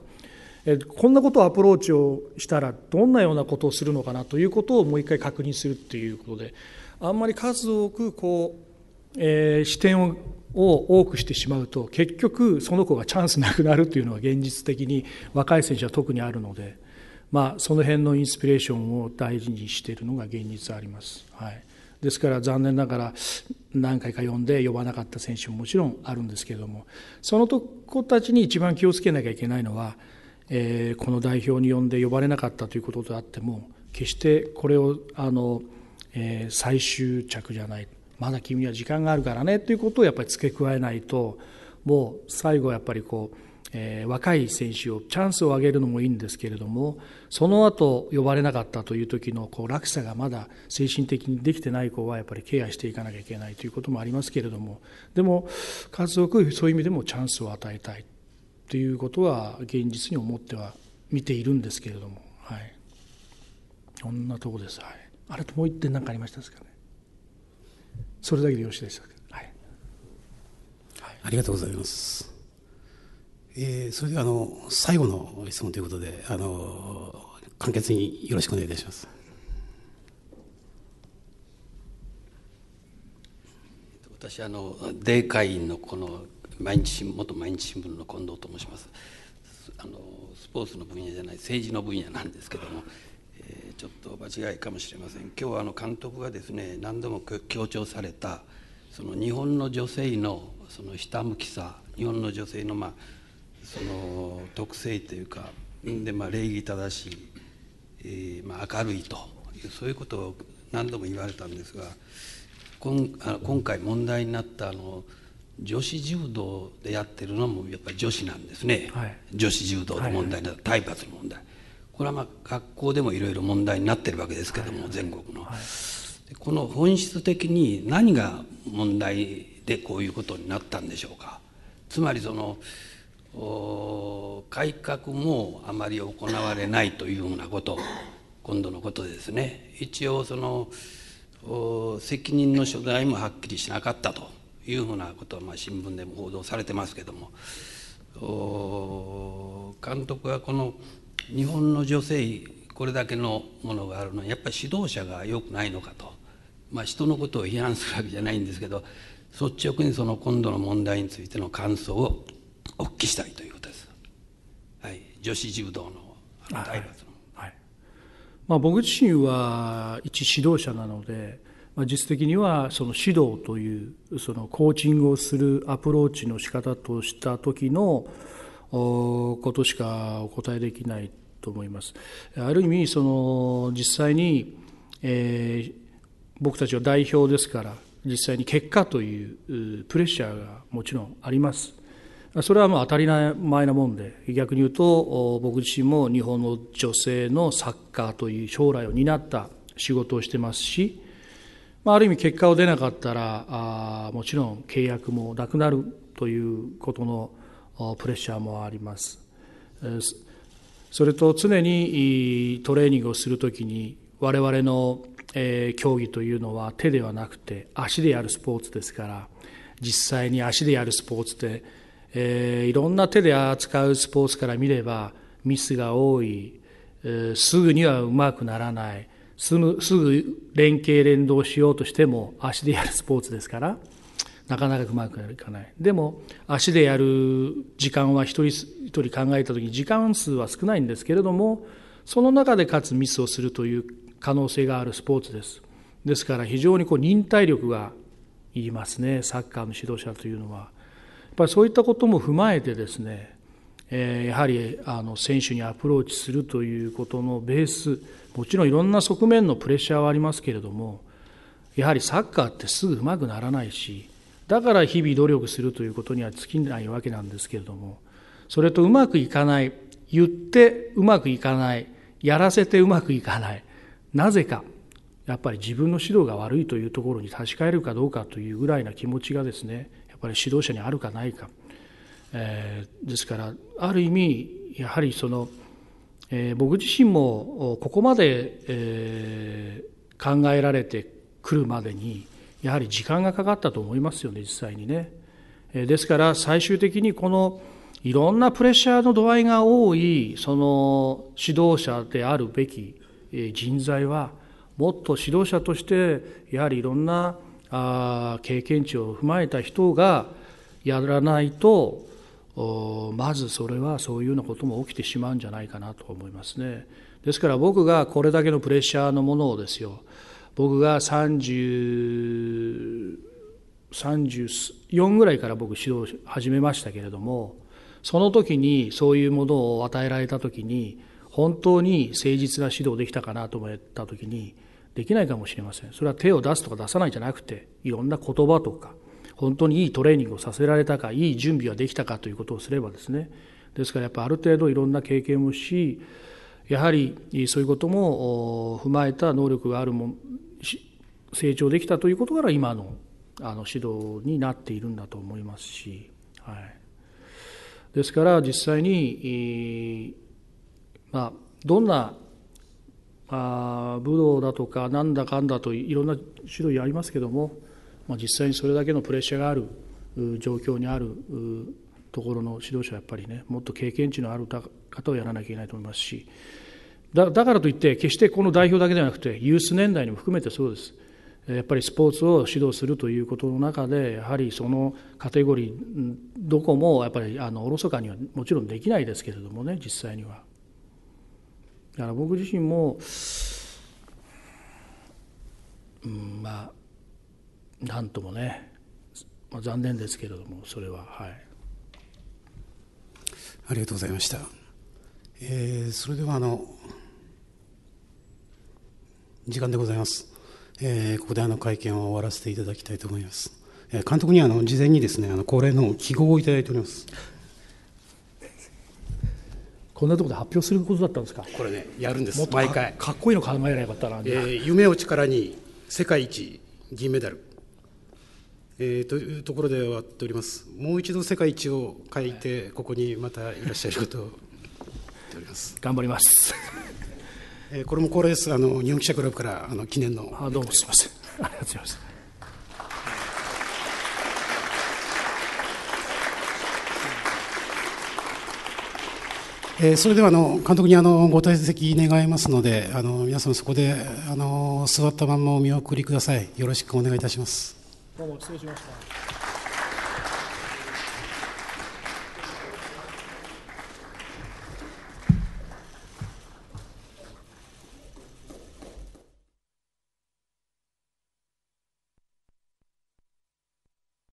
こんなことをアプローチをしたらどんなようなことをするのかなということをもう一回確認するっていうことであんまり数多くこう、えー、視点をを多くしてしまうと結局その子がチャンスなくなるというのが現実的に若い選手は特にあるので、まあ、その辺のインスピレーションを大事にしているのが現実あります。はい、ですから残念ながら何回か呼んで呼ばなかった選手ももちろんあるんですけれどもその子たちに一番気をつけなきゃいけないのは、えー、この代表に呼んで呼ばれなかったということであっても決してこれをあの、えー、最終着じゃない。まだ君は時間があるからねということをやっぱり付け加えないともう最後やっぱりこう、えー、若い選手をチャンスを上げるのもいいんですけれどもその後呼ばれなかったという時のこう落差がまだ精神的にできてない子はやっぱりケアしていかなきゃいけないということもありますけれどもでも数多くそういう意味でもチャンスを与えたいということは現実に思っては見ているんですけれども、はい、こんなとこです、はい、あれともう一点何かありましたですかねそれだけでよろしいでしょうか、はいはい、ありがとうございます、えー、それではあの最後の質問ということであの簡潔によろしくお願いいたします私あのデ霊会員のこの毎日新元毎日新聞の近藤と申しますあのスポーツの分野じゃない政治の分野なんですけどもえー、ちょっと間違いかもしれません今日はあの監督がですね何度も強調されたその日本の女性のそのひたむきさ日本の女性のまあその特性というかでまあ礼儀正しい、えー、まあ明るいというそういうことを何度も言われたんですが今あの今回問題になったあの女子柔道でやってるのもやっぱり女子なんですね、はい、女子柔道で問題になった、体罰の問題これはまあ学校でもいろいろ問題になってるわけですけども、全国の、この本質的に何が問題でこういうことになったんでしょうかつまりその改革もあまり行われないというようなこと今度のことでですね一応その責任の所在もはっきりしなかったというふうなことはまあ新聞でも報道されてますけども監督はこの日本の女性これだけのものがあるのはやっぱり指導者が良くないのかと、まあ、人のことを批判するわけじゃないんですけど率直にその今度の問題についての感想をお聞きしたいということです、はい、女子柔道の体罰の、はいはいまあ、僕自身は一指導者なので、まあ、実質的にはその指導というそのコーチングをするアプローチの仕方とした時の、ことしかお答えできないと思います。ある意味、その実際に、えー、僕たちは代表ですから、実際に結果というプレッシャーがもちろんあります。それはまあ当たり前なもんで、逆に言うと、僕自身も日本の女性のサッカーという将来を担った仕事をしてますし、ある意味結果を出なかったら、もちろん契約もなくなるということのプレッシャーもあります。それと常にトレーニングをするときに我々の競技というのは手ではなくて足でやるスポーツですから実際に足でやるスポーツで、えいろんな手で扱うスポーツから見ればミスが多い、すぐにはうまくならないすぐ連携連動しようとしても足でやるスポーツですから。なかなかうまくいかないでも足でやる時間は一人一人考えた時時間数は少ないんですけれどもその中でかつミスをするという可能性があるスポーツですですから非常にこう忍耐力がいりますねサッカーの指導者というのはやっぱりそういったことも踏まえてですねえやはりあの選手にアプローチするということのベースもちろんいろんな側面のプレッシャーはありますけれどもやはりサッカーってすぐうまくならないしだから日々努力するということには尽きないわけなんですけれども、それとうまくいかない、言ってうまくいかない、やらせてうまくいかない、なぜか、やっぱり自分の指導が悪いというところに立ち返るかどうかというぐらいな気持ちがですね、やっぱり指導者にあるかないか。えー、ですから、ある意味、やはりその、えー、僕自身もここまで、えー、考えられてくるまでに、やはり時間がかかったと思いますよね、実際にね。ですから最終的にこのいろんなプレッシャーの度合いが多いその指導者であるべき人材はもっと指導者としてやはりいろんな経験値を踏まえた人がやらないとまずそれはそういうようなことも起きてしまうんじゃないかなと思いますね。ですから僕がこれだけのプレッシャーのものをですよ僕が30 34ぐらいから僕指導を始めましたけれどもその時にそういうものを与えられた時に本当に誠実な指導できたかなと思った時にできないかもしれませんそれは手を出すとか出さないじゃなくていろんな言葉とか本当にいいトレーニングをさせられたかいい準備ができたかということをすればですねですからやっぱある程度いろんな経験もしやはりそういうことも踏まえた能力があるも成長できたということから今のあの指導になっているんだと思いますし、はい、ですから実際に、まあ、どんなあ武道だとかなんだかんだといろんな種類ありますけども、まあ、実際にそれだけのプレッシャーがある状況にあるところの指導者はやっぱりねもっと経験値のある方をやらなきゃいけないと思いますしだだからといって決してこの代表だけではなくてユース年代にも含めてそうですやっぱりスポーツを指導するということの中でやはりそのカテゴリーどこもやっぱりあのおろそかにはもちろんできないですけれどもね実際にはだから僕自身も、うん、まあなんともね、まあ、残念ですけれどもそれははいありがとうございました、えー、それではあの時間でございます。えー、ここであの会見を終わらせていただきたいと思います。えー、監督にはあの事前にですね、あの恒例の記号をいただいております。こんなところで発表することだったんですか。これね、やるんです。毎回。かっこいいの考えられなかったな。えー、夢を力に世界一銀メダル。えー、というところで終わっております。もう一度世界一を書いて、ここにまたいらっしゃることを頑張ります。えー、これも恒例です。あの日本記者クラブからあの記念のあどうもすみません。ありがとうございます。えー、それではあの監督にあのご退席願いますのであの皆さんそこであの座ったままお見送りくださいよろしくお願いいたしますどうも失礼しました